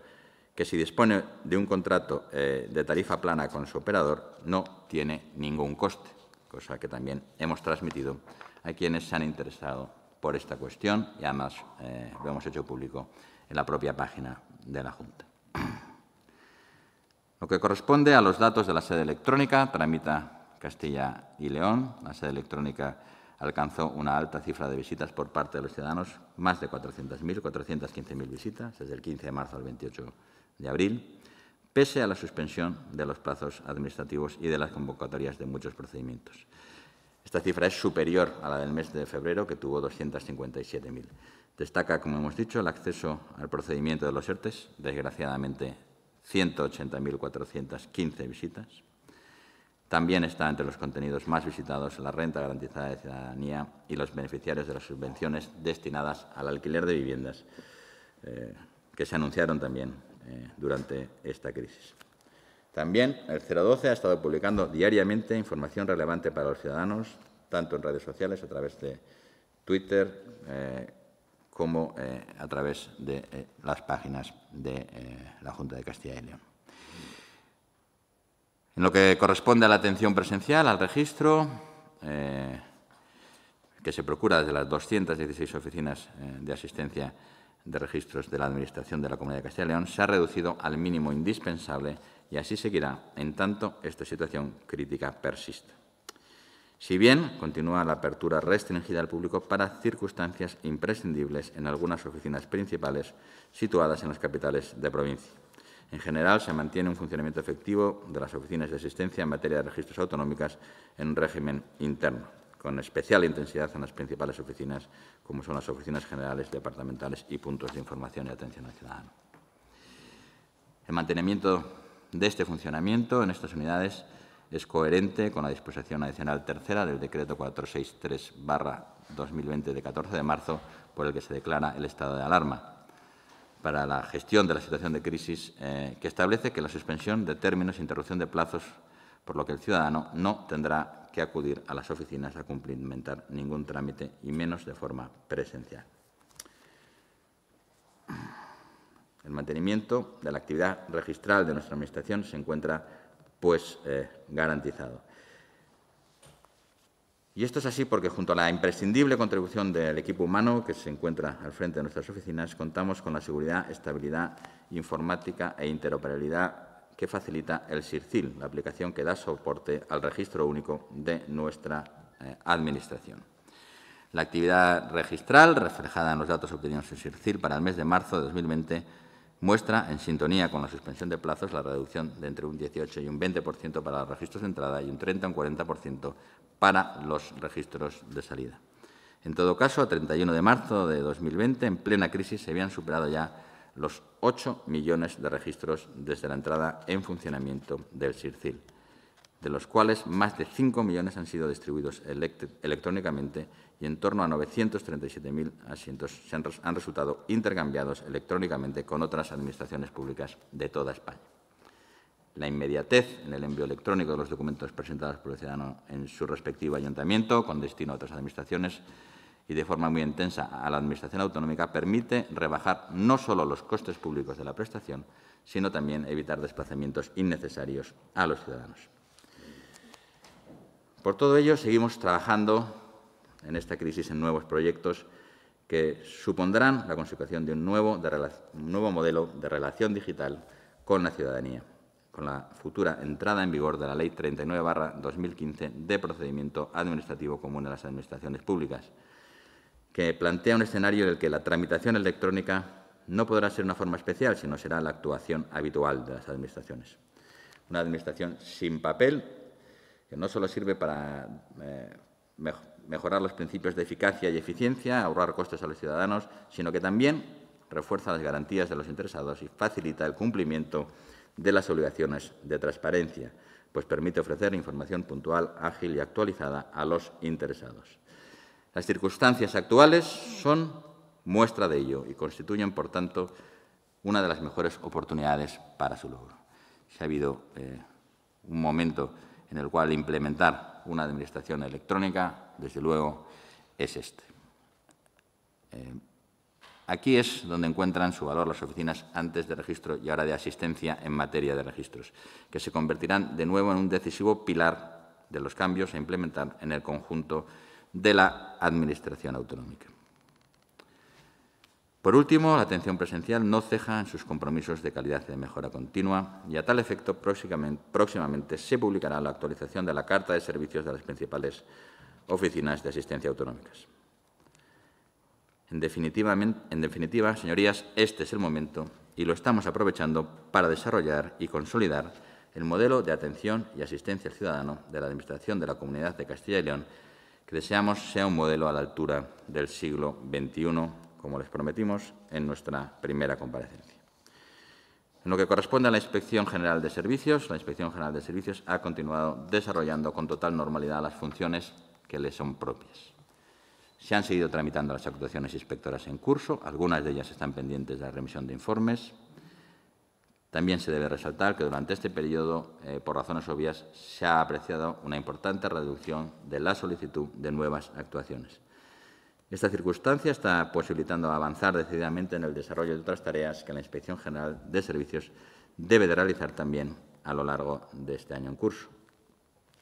que si dispone de un contrato eh, de tarifa plana con su operador no tiene ningún coste, cosa que también hemos transmitido a quienes se han interesado por esta cuestión y además eh, lo hemos hecho público en la propia página de la Junta. Lo que corresponde a los datos de la sede electrónica, tramita Castilla y León. La sede electrónica alcanzó una alta cifra de visitas por parte de los ciudadanos, más de 400.000, 415.000 visitas, desde el 15 de marzo al 28 de de abril, pese a la suspensión de los plazos administrativos y de las convocatorias de muchos procedimientos. Esta cifra es superior a la del mes de febrero, que tuvo 257.000. Destaca, como hemos dicho, el acceso al procedimiento de los ERTES, desgraciadamente 180.415 visitas. También está entre los contenidos más visitados la renta garantizada de ciudadanía y los beneficiarios de las subvenciones destinadas al alquiler de viviendas, eh, que se anunciaron también eh, durante esta crisis. También el 012 ha estado publicando diariamente información relevante para los ciudadanos, tanto en redes sociales, a través de Twitter, eh, como eh, a través de las páginas de la Junta de Castilla y León. En lo que corresponde a la atención presencial, al registro, que se procura desde las 216 oficinas de asistencia de registros de la Administración de la Comunidad de Castilla y León se ha reducido al mínimo indispensable y así seguirá en tanto esta situación crítica persista. Si bien continúa la apertura restringida al público para circunstancias imprescindibles en algunas oficinas principales situadas en las capitales de provincia. En general, se mantiene un funcionamiento efectivo de las oficinas de asistencia en materia de registros autonómicas en un régimen interno con especial intensidad en las principales oficinas, como son las oficinas generales, departamentales y puntos de información y atención al ciudadano. El mantenimiento de este funcionamiento en estas unidades es coherente con la disposición adicional tercera del Decreto 463-2020 de 14 de marzo, por el que se declara el estado de alarma para la gestión de la situación de crisis, eh, que establece que la suspensión de términos, e interrupción de plazos por lo que el ciudadano no tendrá que acudir a las oficinas a cumplimentar ningún trámite y menos de forma presencial. El mantenimiento de la actividad registral de nuestra Administración se encuentra, pues, eh, garantizado. Y esto es así porque, junto a la imprescindible contribución del equipo humano que se encuentra al frente de nuestras oficinas, contamos con la seguridad, estabilidad informática e interoperabilidad que facilita el SIRCIL, la aplicación que da soporte al registro único de nuestra eh, Administración. La actividad registral, reflejada en los datos obtenidos en SIRCIL para el mes de marzo de 2020, muestra, en sintonía con la suspensión de plazos, la reducción de entre un 18 y un 20% para los registros de entrada y un 30 o un 40% para los registros de salida. En todo caso, a 31 de marzo de 2020, en plena crisis, se habían superado ya los 8 millones de registros desde la entrada en funcionamiento del SIRCIL, de los cuales más de 5 millones han sido distribuidos electrónicamente y en torno a 937.000 asientos han resultado intercambiados electrónicamente con otras administraciones públicas de toda España. La inmediatez en el envío electrónico de los documentos presentados por el ciudadano en su respectivo ayuntamiento, con destino a otras administraciones, y de forma muy intensa a la Administración autonómica permite rebajar no solo los costes públicos de la prestación, sino también evitar desplazamientos innecesarios a los ciudadanos. Por todo ello, seguimos trabajando en esta crisis en nuevos proyectos que supondrán la consecución de un nuevo, modelo de relación digital con la ciudadanía, con la futura entrada en vigor de la Ley 39-2015 de Procedimiento Administrativo Común de las Administraciones Públicas, que plantea un escenario en el que la tramitación electrónica no podrá ser una forma especial, sino será la actuación habitual de las administraciones. Una administración sin papel, que no solo sirve para eh, mejorar los principios de eficacia y eficiencia, ahorrar costes a los ciudadanos, sino que también refuerza las garantías de los interesados y facilita el cumplimiento de las obligaciones de transparencia, pues permite ofrecer información puntual, ágil y actualizada a los interesados. Las circunstancias actuales son muestra de ello y constituyen, por tanto, una de las mejores oportunidades para su logro. Si ha habido eh, un momento en el cual implementar una administración electrónica, desde luego, es este. Eh, aquí es donde encuentran su valor las oficinas antes de registro y ahora de asistencia en materia de registros, que se convertirán de nuevo en un decisivo pilar de los cambios a implementar en el conjunto de la Administración autonómica. Por último, la atención presencial no ceja en sus compromisos de calidad y de mejora continua y a tal efecto próximamente, se publicará la actualización de la Carta de Servicios de las principales oficinas de asistencia autonómicas. En definitiva, en definitiva, señorías, este es el momento y lo estamos aprovechando para desarrollar y consolidar el modelo de atención y asistencia al ciudadano de la Administración de la Comunidad de Castilla y León que deseamos sea un modelo a la altura del siglo XXI, como les prometimos en nuestra primera comparecencia. En lo que corresponde a la Inspección General de Servicios, la Inspección General de Servicios ha continuado desarrollando con total normalidad las funciones que le son propias. Se han seguido tramitando las actuaciones inspectoras en curso, algunas de ellas están pendientes de la remisión de informes, también se debe resaltar que durante este periodo, eh, por razones obvias, se ha apreciado una importante reducción de la solicitud de nuevas actuaciones. Esta circunstancia está posibilitando avanzar decididamente en el desarrollo de otras tareas que la Inspección General de Servicios debe realizar también a lo largo de este año en curso,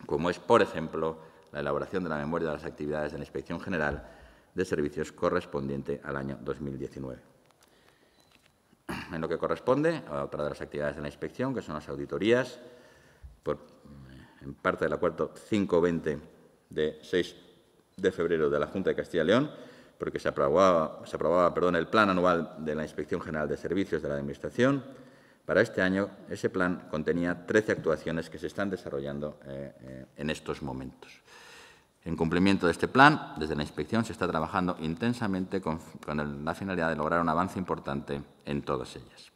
como es, por ejemplo, la elaboración de la memoria de las actividades de la Inspección General de Servicios correspondiente al año 2019. [clears throat] en lo que corresponde a otra de las actividades de la inspección, que son las auditorías, eh, en parte del acuerdo 520 de 6 de febrero de la Junta de Castilla y León, porque se aprobaba, el Plan Anual de la Inspección General de Servicios de la Administración. Para este año, ese plan contenía 13 actuaciones que se están desarrollando eh, eh, en estos momentos. En cumplimiento de este plan, desde la Inspección se está trabajando intensamente con, la finalidad de lograr un avance importante en todas ellas.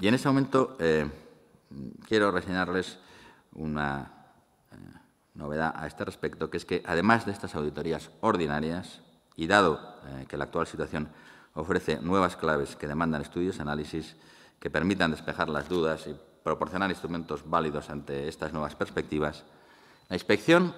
Y en ese momento eh, quiero reseñarles una eh, novedad a este respecto, que es que además de estas auditorías ordinarias, y dado eh, que la actual situación ofrece nuevas claves que demandan estudios, análisis, que permitan despejar las dudas y proporcionar instrumentos válidos ante estas nuevas perspectivas, la inspección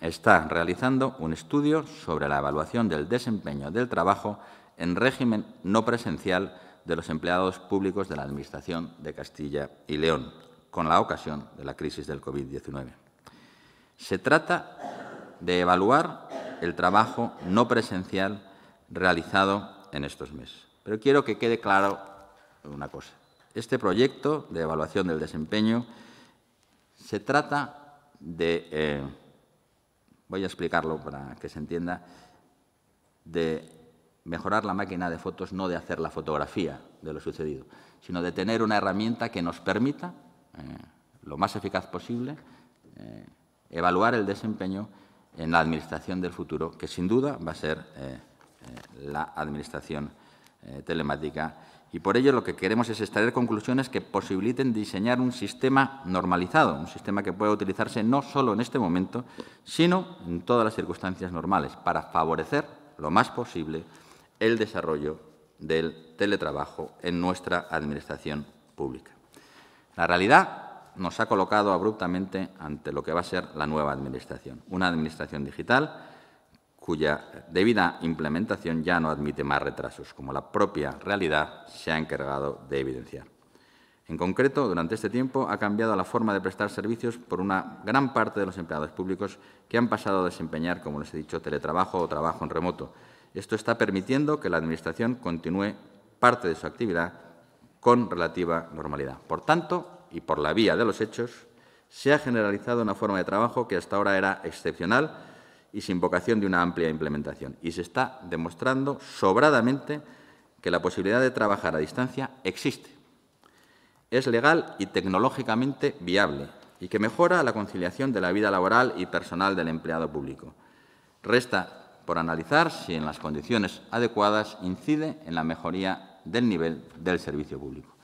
está realizando un estudio sobre la evaluación del desempeño del trabajo en régimen no presencial de los empleados públicos de la Administración de Castilla y León, con la ocasión de la crisis del COVID-19. Se trata de evaluar el trabajo no presencial realizado en estos meses. Pero quiero que quede claro una cosa. Este proyecto de evaluación del desempeño se trata de, eh, voy a explicarlo para que se entienda, de mejorar la máquina de fotos, no de hacer la fotografía de lo sucedido, sino de tener una herramienta que nos permita, eh, lo más eficaz posible, eh, evaluar el desempeño en la administración del futuro, que sin duda va a ser la administración telemática y por ello lo que queremos es extraer conclusiones que posibiliten diseñar un sistema normalizado, un sistema que pueda utilizarse no solo en este momento, sino en todas las circunstancias normales, para favorecer lo más posible el desarrollo del teletrabajo en nuestra Administración pública. La realidad nos ha colocado abruptamente ante lo que va a ser la nueva Administración, una Administración digital cuya debida implementación ya no admite más retrasos, como la propia realidad se ha encargado de evidenciar. En concreto, durante este tiempo ha cambiado la forma de prestar servicios por una gran parte de los empleados públicos que han pasado a desempeñar, como les he dicho, teletrabajo o trabajo en remoto. Esto está permitiendo que la Administración continúe parte de su actividad con relativa normalidad. Por tanto, y por la vía de los hechos, se ha generalizado una forma de trabajo que hasta ahora era excepcional y sin vocación de una amplia implementación. Y se está demostrando sobradamente que la posibilidad de trabajar a distancia existe. Es legal y tecnológicamente viable y que mejora la conciliación de la vida laboral y personal del empleado público. Resta por analizar si en las condiciones adecuadas incide en la mejoría del nivel del servicio público.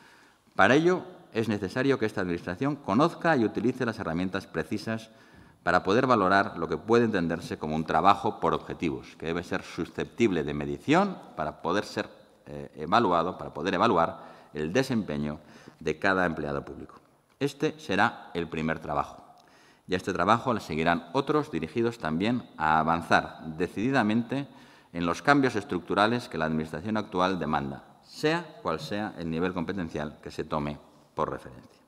Para ello, es necesario que esta Administración conozca y utilice las herramientas precisas para poder valorar lo que puede entenderse como un trabajo por objetivos, que debe ser susceptible de medición para poder ser eh, evaluado, para poder evaluar el desempeño de cada empleado público. Este será el primer trabajo. Y a este trabajo le seguirán otros dirigidos también a avanzar decididamente en los cambios estructurales que la Administración actual demanda, sea cual sea el nivel competencial que se tome por referencia.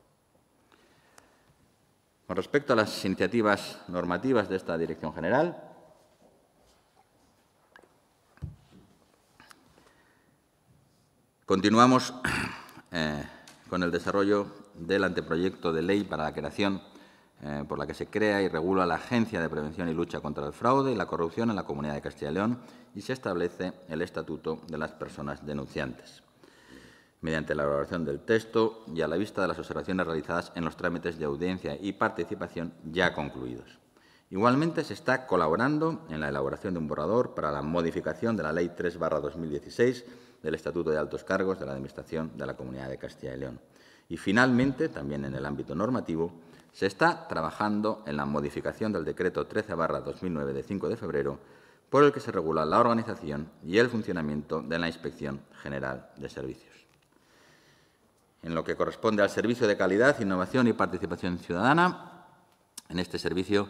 Con respecto a las iniciativas normativas de esta Dirección General, continuamos eh, con el desarrollo del anteproyecto de ley para la creación eh, por la que se crea y regula la Agencia de Prevención y Lucha contra el Fraude y la Corrupción en la Comunidad de Castilla y León y se establece el Estatuto de las Personas Denunciantes mediante la elaboración del texto y a la vista de las observaciones realizadas en los trámites de audiencia y participación ya concluidos. Igualmente, se está colaborando en la elaboración de un borrador para la modificación de la Ley 3-2016 del Estatuto de Altos Cargos de la Administración de la Comunidad de Castilla y León. Y finalmente, también en el ámbito normativo, se está trabajando en la modificación del Decreto 13-2009 de 5 de febrero por el que se regula la organización y el funcionamiento de la Inspección General de Servicios en lo que corresponde al servicio de calidad, innovación y participación ciudadana. En este servicio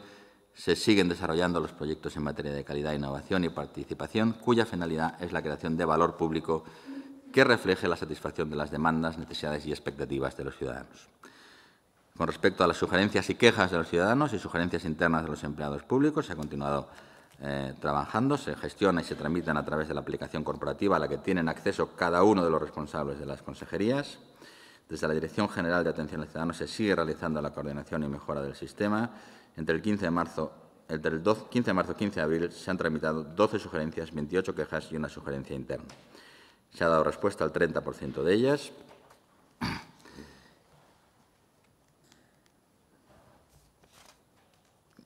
se siguen desarrollando los proyectos en materia de calidad, innovación y participación, cuya finalidad es la creación de valor público que refleje la satisfacción de las demandas, necesidades y expectativas de los ciudadanos. Con respecto a las sugerencias y quejas de los ciudadanos y sugerencias internas de los empleados públicos, se ha continuado eh, trabajando, se gestiona y se tramitan a través de la aplicación corporativa a la que tienen acceso cada uno de los responsables de las consejerías. Desde la Dirección General de Atención al Ciudadano se sigue realizando la coordinación y mejora del sistema. Entre el 15 de marzo el 15 de y 15 de abril se han tramitado 12 sugerencias, 28 quejas y una sugerencia interna. Se ha dado respuesta al 30% de ellas.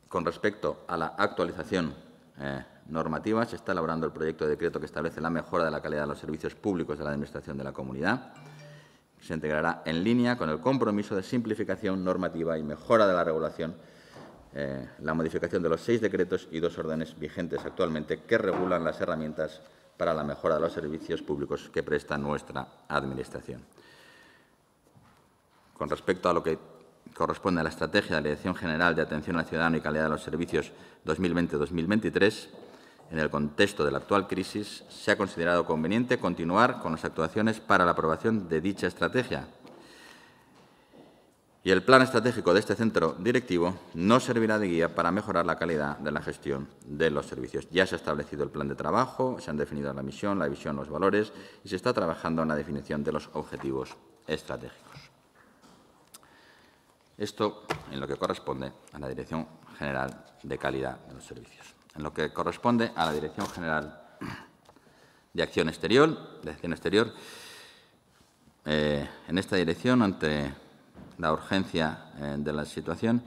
Con respecto a la actualización eh, normativa, se está elaborando el proyecto de decreto que establece la mejora de la calidad de los servicios públicos de la Administración de la Comunidad se integrará en línea con el compromiso de simplificación normativa y mejora de la regulación, eh, la modificación de los seis decretos y dos órdenes vigentes actualmente que regulan las herramientas para la mejora de los servicios públicos que presta nuestra Administración. Con respecto a lo que corresponde a la Estrategia de la Dirección General de Atención al Ciudadano y Calidad de los Servicios 2020-2023, en el contexto de la actual crisis, se ha considerado conveniente continuar con las actuaciones para la aprobación de dicha estrategia. Y el plan estratégico de este centro directivo no servirá de guía para mejorar la calidad de la gestión de los servicios. Ya se ha establecido el plan de trabajo, se han definido la misión, la visión, los valores y se está trabajando en la definición de los objetivos estratégicos. Esto en lo que corresponde a la Dirección General de Calidad de los Servicios en lo que corresponde a la Dirección General de Acción Exterior. De eh, en esta dirección, ante la urgencia eh, de la situación,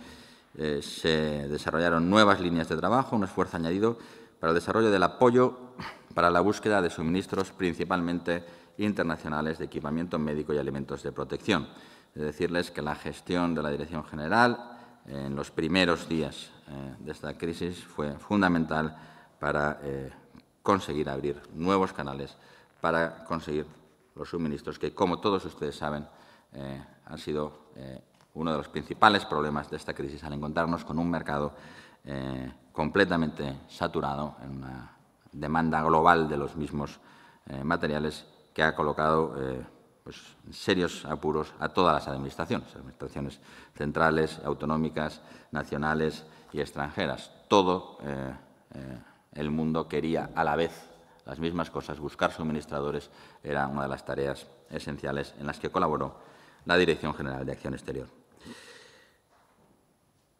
eh, se desarrollaron nuevas líneas de trabajo, un esfuerzo añadido para el desarrollo del apoyo para la búsqueda de suministros principalmente internacionales de equipamiento médico y alimentos de protección. Es decirles que la gestión de la Dirección General en los primeros días eh, de esta crisis fue fundamental para eh, conseguir abrir nuevos canales, para conseguir los suministros que, como todos ustedes saben, eh, han sido uno de los principales problemas de esta crisis al encontrarnos con un mercado completamente saturado en una demanda global de los mismos materiales que ha colocado pues, serios apuros a todas las administraciones, administraciones centrales, autonómicas, nacionales y extranjeras. Todo eh, eh, el mundo quería a la vez las mismas cosas. Buscar suministradores era una de las tareas esenciales en las que colaboró la Dirección General de Acción Exterior.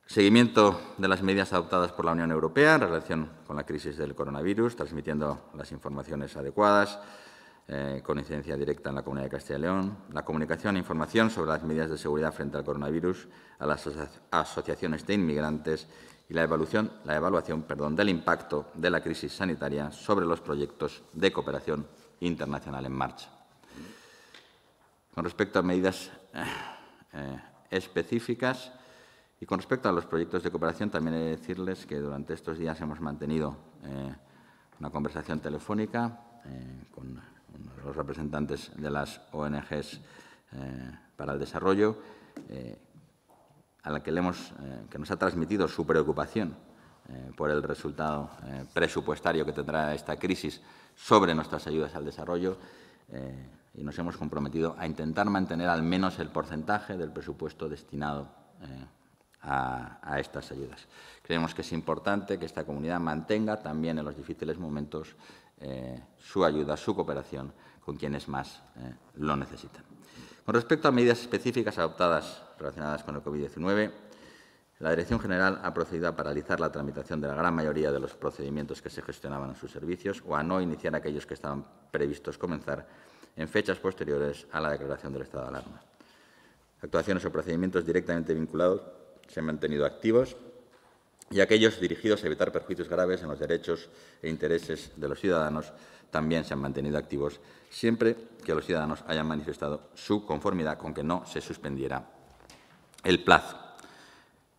Seguimiento de las medidas adoptadas por la Unión Europea en relación con la crisis del coronavirus, transmitiendo las informaciones adecuadas, eh, con incidencia directa en la Comunidad de Castilla y León, la comunicación e información sobre las medidas de seguridad frente al coronavirus a las asociaciones de inmigrantes y la evaluación, la evaluación perdón, del impacto de la crisis sanitaria sobre los proyectos de cooperación internacional en marcha. Con respecto a medidas eh, eh, específicas y con respecto a los proyectos de cooperación, también he de decirles que durante estos días hemos mantenido una conversación telefónica con los representantes de las ONGs eh, para el desarrollo, eh, a la que, eh, que nos ha transmitido su preocupación por el resultado presupuestario que tendrá esta crisis sobre nuestras ayudas al desarrollo y nos hemos comprometido a intentar mantener al menos el porcentaje del presupuesto destinado a, a, estas ayudas. Creemos que es importante que esta comunidad mantenga también en los difíciles momentos eh, su ayuda, su cooperación con quienes más eh, lo necesitan. Con respecto a medidas específicas adoptadas relacionadas con el COVID-19, la Dirección General ha procedido a paralizar la tramitación de la gran mayoría de los procedimientos que se gestionaban en sus servicios o a no iniciar aquellos que estaban previstos comenzar en fechas posteriores a la declaración del estado de alarma. Actuaciones o procedimientos directamente vinculados se han mantenido activos y aquellos dirigidos a evitar perjuicios graves en los derechos e intereses de los ciudadanos también se han mantenido activos, siempre que los ciudadanos hayan manifestado su conformidad con que no se suspendiera el plazo.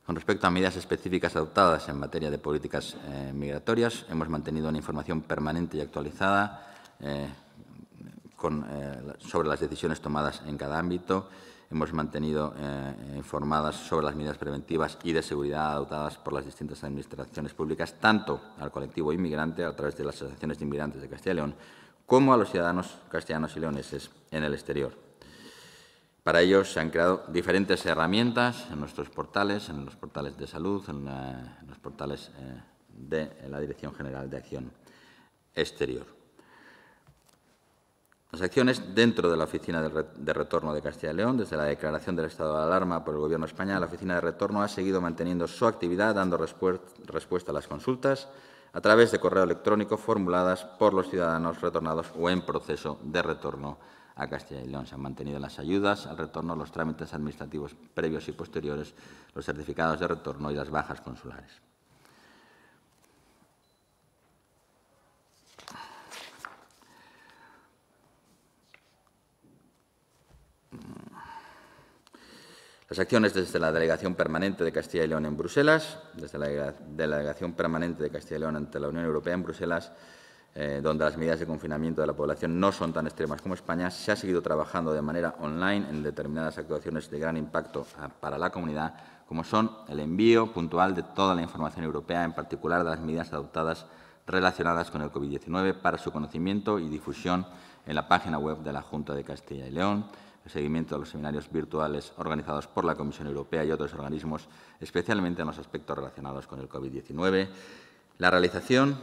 Con respecto a medidas específicas adoptadas en materia de políticas eh, migratorias, hemos mantenido una información permanente y actualizada eh, eh, sobre las decisiones tomadas en cada ámbito hemos mantenido eh, informadas sobre las medidas preventivas y de seguridad adoptadas por las distintas administraciones públicas, tanto al colectivo inmigrante a través de las asociaciones de inmigrantes de Castilla y León, como a los ciudadanos castellanos y leoneses en el exterior. Para ello se han creado diferentes herramientas en nuestros portales, en los portales de salud, en, los portales eh, de la Dirección General de Acción Exterior. Las acciones dentro de la Oficina de Retorno de Castilla y León, desde la declaración del estado de alarma por el Gobierno español, España, la Oficina de Retorno ha seguido manteniendo su actividad, dando respuesta a las consultas a través de correo electrónico formuladas por los ciudadanos retornados o en proceso de retorno a Castilla y León. Se han mantenido las ayudas al retorno, los trámites administrativos previos y posteriores, los certificados de retorno y las bajas consulares. Las acciones desde la Delegación Permanente de Castilla y León en Bruselas, desde la Delegación Permanente de Castilla y León ante la Unión Europea en Bruselas, eh, donde las medidas de confinamiento de la población no son tan extremas como España, se ha seguido trabajando de manera online en determinadas actuaciones de gran impacto ah, para la comunidad, como son el envío puntual de toda la información europea, en particular de las medidas adoptadas relacionadas con el COVID-19, para su conocimiento y difusión en la página web de la Junta de Castilla y León, el seguimiento de los seminarios virtuales organizados por la Comisión Europea y otros organismos, especialmente en los aspectos relacionados con el COVID-19, la realización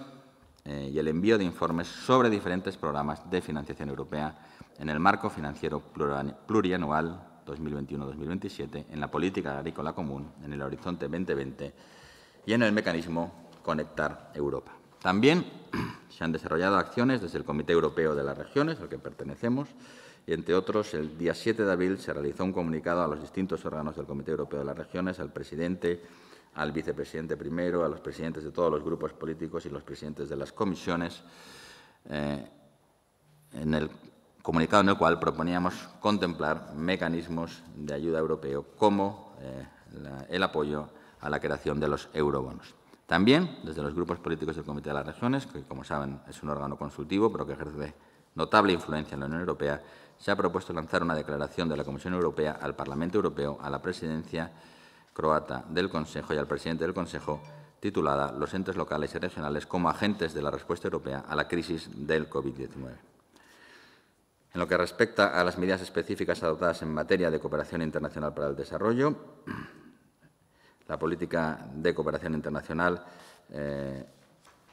eh, y el envío de informes sobre diferentes programas de financiación europea en el marco financiero plurianual 2021-2027, en la política agrícola común, en el horizonte 2020 y en el mecanismo Conectar Europa. También [clears throat] se han desarrollado acciones desde el Comité Europeo de las Regiones, al que pertenecemos, entre otros, el día 7 de abril se realizó un comunicado a los distintos órganos del Comité Europeo de las Regiones, al presidente, al vicepresidente primero, a los presidentes de todos los grupos políticos y los presidentes de las comisiones, eh, en el comunicado en el cual proponíamos contemplar mecanismos de ayuda europeo como eh, el apoyo a la creación de los eurobonos. También desde los grupos políticos del Comité de las Regiones, que como saben es un órgano consultivo, pero que ejerce notable influencia en la Unión Europea, se ha propuesto lanzar una declaración de la Comisión Europea al Parlamento Europeo, a la presidencia croata del Consejo y al presidente del Consejo, titulada Los entes locales y regionales como agentes de la respuesta europea a la crisis del COVID-19. En lo que respecta a las medidas específicas adoptadas en materia de cooperación internacional para el desarrollo, [clears throat] la política de cooperación internacional eh,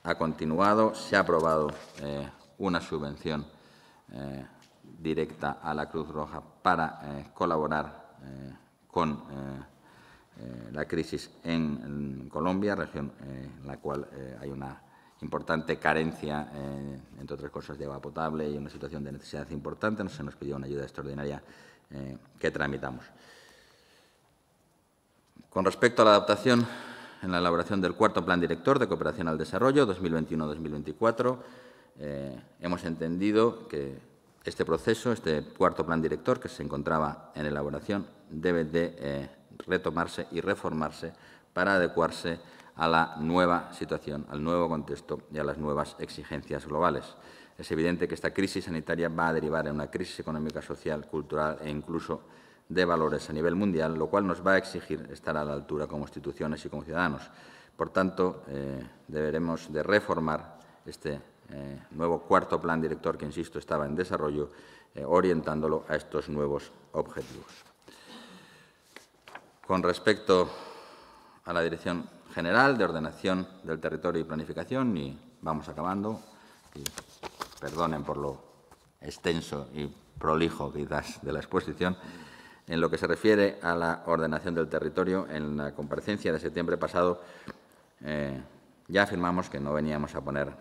ha continuado, se ha aprobado eh, una subvención eh, directa a la Cruz Roja para eh, colaborar eh, con eh, la crisis en, Colombia, región en la cual hay una importante carencia, entre otras cosas, de agua potable y una situación de necesidad importante. Nos, se nos pidió una ayuda extraordinaria que tramitamos. Con respecto a la adaptación en la elaboración del cuarto plan director de cooperación al desarrollo 2021-2024, hemos entendido que este proceso, este cuarto plan director que se encontraba en elaboración, debe de eh, retomarse y reformarse para adecuarse a la nueva situación, al nuevo contexto y a las nuevas exigencias globales. Es evidente que esta crisis sanitaria va a derivar en una crisis económica, social, cultural e incluso de valores a nivel mundial, lo cual nos va a exigir estar a la altura como instituciones y como ciudadanos. Por tanto, eh, deberemos de reformar este eh, nuevo cuarto plan director que, insisto, estaba en desarrollo, eh, orientándolo a estos nuevos objetivos. Con respecto a la Dirección General de Ordenación del Territorio y Planificación, y vamos acabando, y perdonen por lo extenso y prolijo quizás de la exposición, en lo que se refiere a la ordenación del territorio, en la comparecencia de septiembre pasado eh, ya afirmamos que no veníamos a poner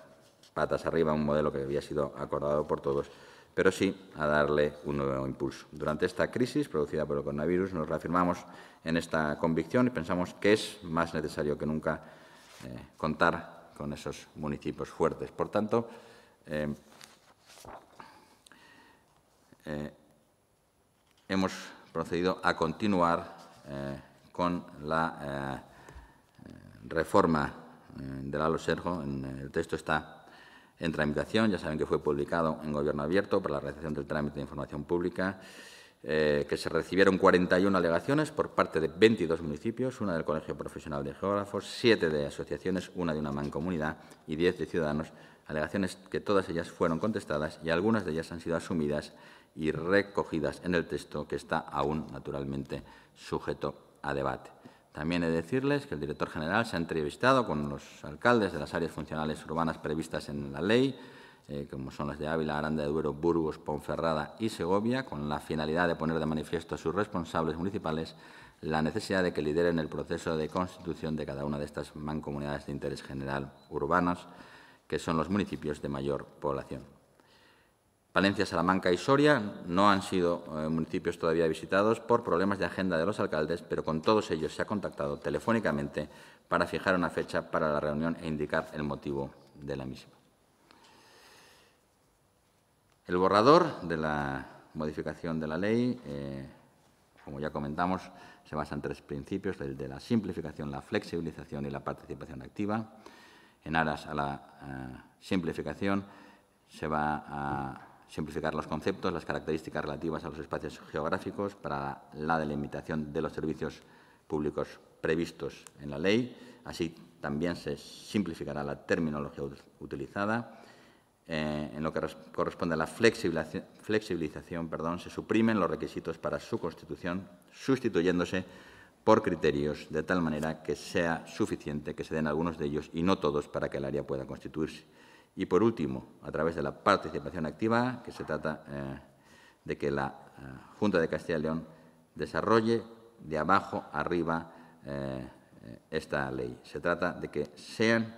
patas arriba un modelo que había sido acordado por todos, pero sí a darle un nuevo impulso. Durante esta crisis producida por el coronavirus nos reafirmamos en esta convicción y pensamos que es más necesario que nunca eh, contar con esos municipios fuertes. Por tanto, eh, eh, hemos procedido a continuar con la reforma del la En el texto está en tramitación. Ya saben que fue publicado en Gobierno Abierto para la realización del trámite de información pública, eh, que se recibieron 41 alegaciones por parte de 22 municipios, una del Colegio Profesional de Geógrafos, siete de asociaciones, una de una mancomunidad y diez de ciudadanos. Alegaciones que todas ellas fueron contestadas y algunas de ellas han sido asumidas y recogidas en el texto que está aún naturalmente sujeto a debate. También he de decirles que el director general se ha entrevistado con los alcaldes de las áreas funcionales urbanas previstas en la ley, eh, como son las de Ávila, Aranda de Duero, Burgos, Ponferrada y Segovia, con la finalidad de poner de manifiesto a sus responsables municipales la necesidad de que lideren el proceso de constitución de cada una de estas mancomunidades de interés general urbanas, que son los municipios de mayor población. Valencia, Salamanca y Soria no han sido eh, municipios todavía visitados por problemas de agenda de los alcaldes, pero con todos ellos se ha contactado telefónicamente para fijar una fecha para la reunión e indicar el motivo de la misma. El borrador de la modificación de la ley, eh, como ya comentamos, se basa en tres principios, el de la simplificación, la flexibilización y la participación activa. En aras a la eh, simplificación se va a simplificar los conceptos, las características relativas a los espacios geográficos para la delimitación de los servicios públicos previstos en la ley. Así también se simplificará la terminología utilizada. Eh, en lo que corresponde a la flexibilización, flexibilización perdón, se suprimen los requisitos para su constitución, sustituyéndose por criterios de tal manera que sea suficiente que se den algunos de ellos y no todos para que el área pueda constituirse. Y por último, a través de la participación activa, que se trata eh, de que la eh, Junta de Castilla y León desarrolle de abajo arriba eh, esta ley. Se trata de que sean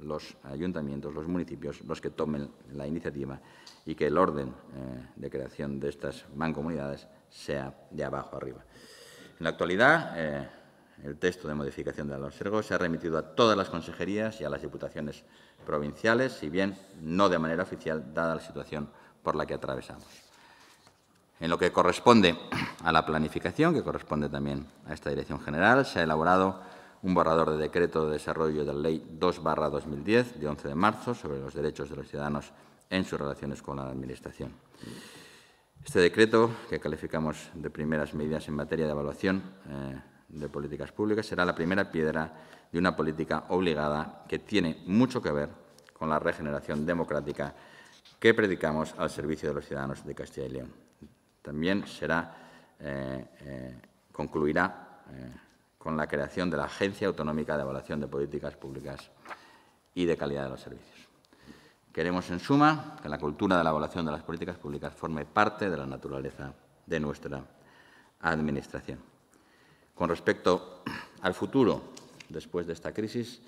los ayuntamientos, los municipios, los que tomen la iniciativa y que el orden de creación de estas mancomunidades sea de abajo arriba. En la actualidad, el texto de modificación de la obsergo se ha remitido a todas las consejerías y a las diputaciones provinciales, si bien no de manera oficial, dada la situación por la que atravesamos. En lo que corresponde a la planificación, que corresponde también a esta Dirección General, se ha elaborado un borrador de decreto de desarrollo de la Ley 2-2010, de 11 de marzo, sobre los derechos de los ciudadanos en sus relaciones con la Administración. Este decreto, que calificamos de primeras medidas en materia de evaluación, eh, de políticas públicas será la primera piedra de una política obligada que tiene mucho que ver con la regeneración democrática que predicamos al servicio de los ciudadanos de Castilla y León. También será, eh, eh, concluirá eh, con la creación de la Agencia Autonómica de Evaluación de Políticas Públicas y de Calidad de los Servicios. Queremos, en suma, que la cultura de la evaluación de las políticas públicas forme parte de la naturaleza de nuestra administración. Con respecto al futuro, después de esta crisis,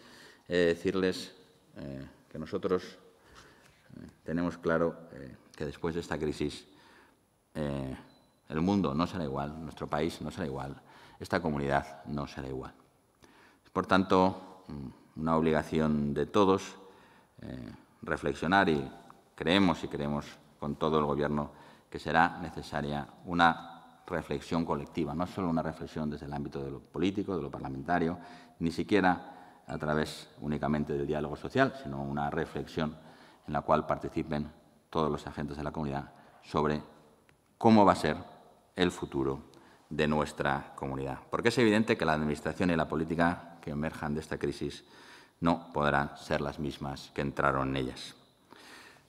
decirles eh, que nosotros eh, tenemos claro eh, que después de esta crisis el mundo no será igual, nuestro país no será igual, esta comunidad no será igual. por tanto, mm, una obligación de todos reflexionar y creemos y creemos con todo el Gobierno que será necesaria una reflexión colectiva, no solo una reflexión desde el ámbito de lo político, de lo parlamentario, ni siquiera a través únicamente del diálogo social, sino una reflexión en la cual participen todos los agentes de la comunidad sobre cómo va a ser el futuro de nuestra comunidad. Porque es evidente que la administración y la política que emerjan de esta crisis no podrán ser las mismas que entraron en ellas.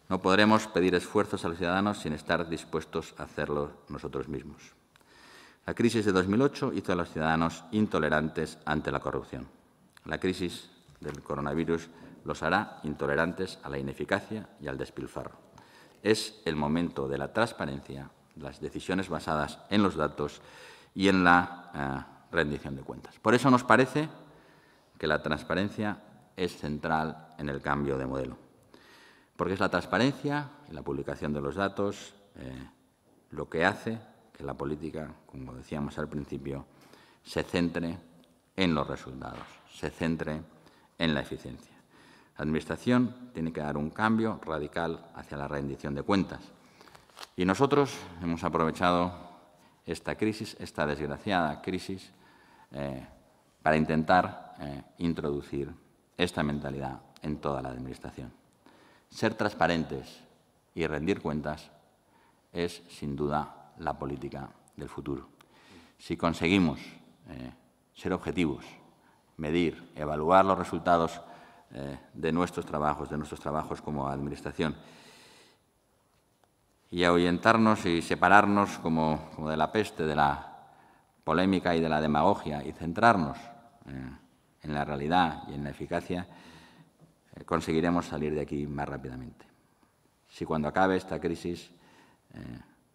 No podremos pedir esfuerzos a los ciudadanos sin estar dispuestos a hacerlo nosotros mismos. La crisis de 2008 hizo a los ciudadanos intolerantes ante la corrupción. La crisis del coronavirus los hará intolerantes a la ineficacia y al despilfarro. Es el momento de la transparencia, las decisiones basadas en los datos y en la eh, rendición de cuentas. Por eso nos parece que la transparencia es central en el cambio de modelo, porque es la transparencia, la publicación de los datos, eh, lo que hace la política, como decíamos al principio, se centre en los resultados, se centre en la eficiencia. La Administración tiene que dar un cambio radical hacia la rendición de cuentas. Y nosotros hemos aprovechado esta crisis, esta desgraciada crisis, eh, para intentar eh, introducir esta mentalidad en toda la Administración. Ser transparentes y rendir cuentas es, sin duda, la política del futuro. Si conseguimos eh, ser objetivos, medir, evaluar los resultados eh, de nuestros trabajos, de nuestros trabajos como Administración, y ahuyentarnos y separarnos como, de la peste, de la polémica y de la demagogia, y centrarnos eh, en la realidad y en la eficacia, conseguiremos salir de aquí más rápidamente. Si cuando acabe esta crisis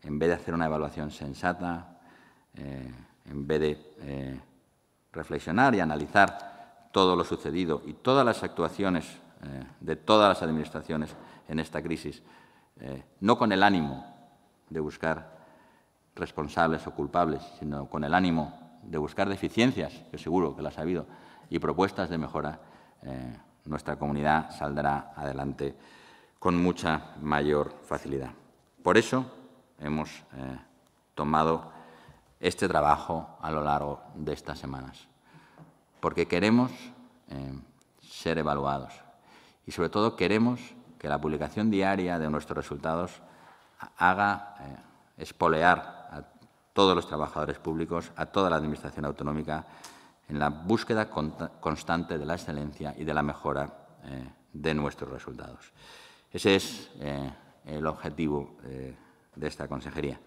en vez de hacer una evaluación sensata, eh, en vez de eh, reflexionar y analizar todo lo sucedido y todas las actuaciones eh, de todas las administraciones en esta crisis, no con el ánimo de buscar responsables o culpables, sino con el ánimo de buscar deficiencias, que seguro que las ha habido, y propuestas de mejora, nuestra comunidad saldrá adelante con mucha mayor facilidad. Por eso, hemos eh, tomado este trabajo a lo largo de estas semanas, porque queremos eh, ser evaluados y sobre todo queremos que la publicación diaria de nuestros resultados haga eh, espolear a todos los trabajadores públicos, a toda la Administración autonómica, en la búsqueda constante de la excelencia y de la mejora de nuestros resultados. Ese es el objetivo de esta consejería.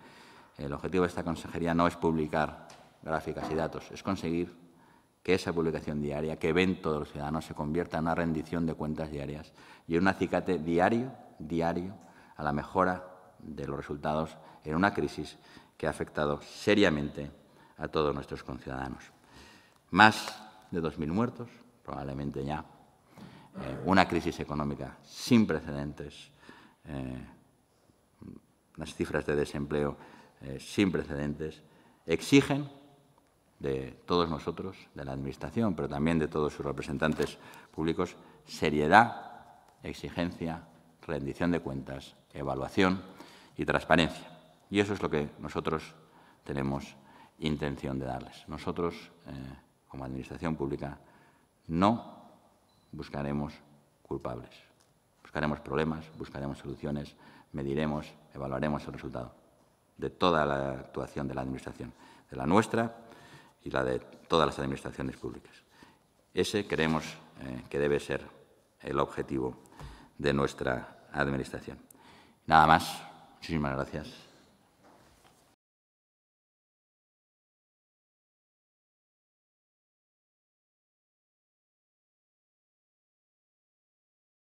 El objetivo de esta consejería no es publicar gráficas y datos, es conseguir que esa publicación diaria, que ven todos los ciudadanos, se convierta en una rendición de cuentas diarias y en un acicate diario, diario, a la mejora de los resultados en una crisis que ha afectado seriamente a todos nuestros conciudadanos. Más de 2.000 muertos, probablemente ya, eh, una crisis económica sin precedentes, eh, las cifras de desempleo eh, sin precedentes, exigen de todos nosotros, de la Administración, pero también de todos sus representantes públicos, seriedad, exigencia, rendición de cuentas, evaluación y transparencia. Y eso es lo que nosotros tenemos intención de darles. Nosotros, eh, como Administración Pública, no buscaremos culpables. Buscaremos problemas, buscaremos soluciones, mediremos, evaluaremos el resultado de toda la actuación de la Administración, de la nuestra y la de todas las administraciones públicas. Ese creemos eh, que debe ser el objetivo de nuestra Administración. Nada más. Muchísimas gracias.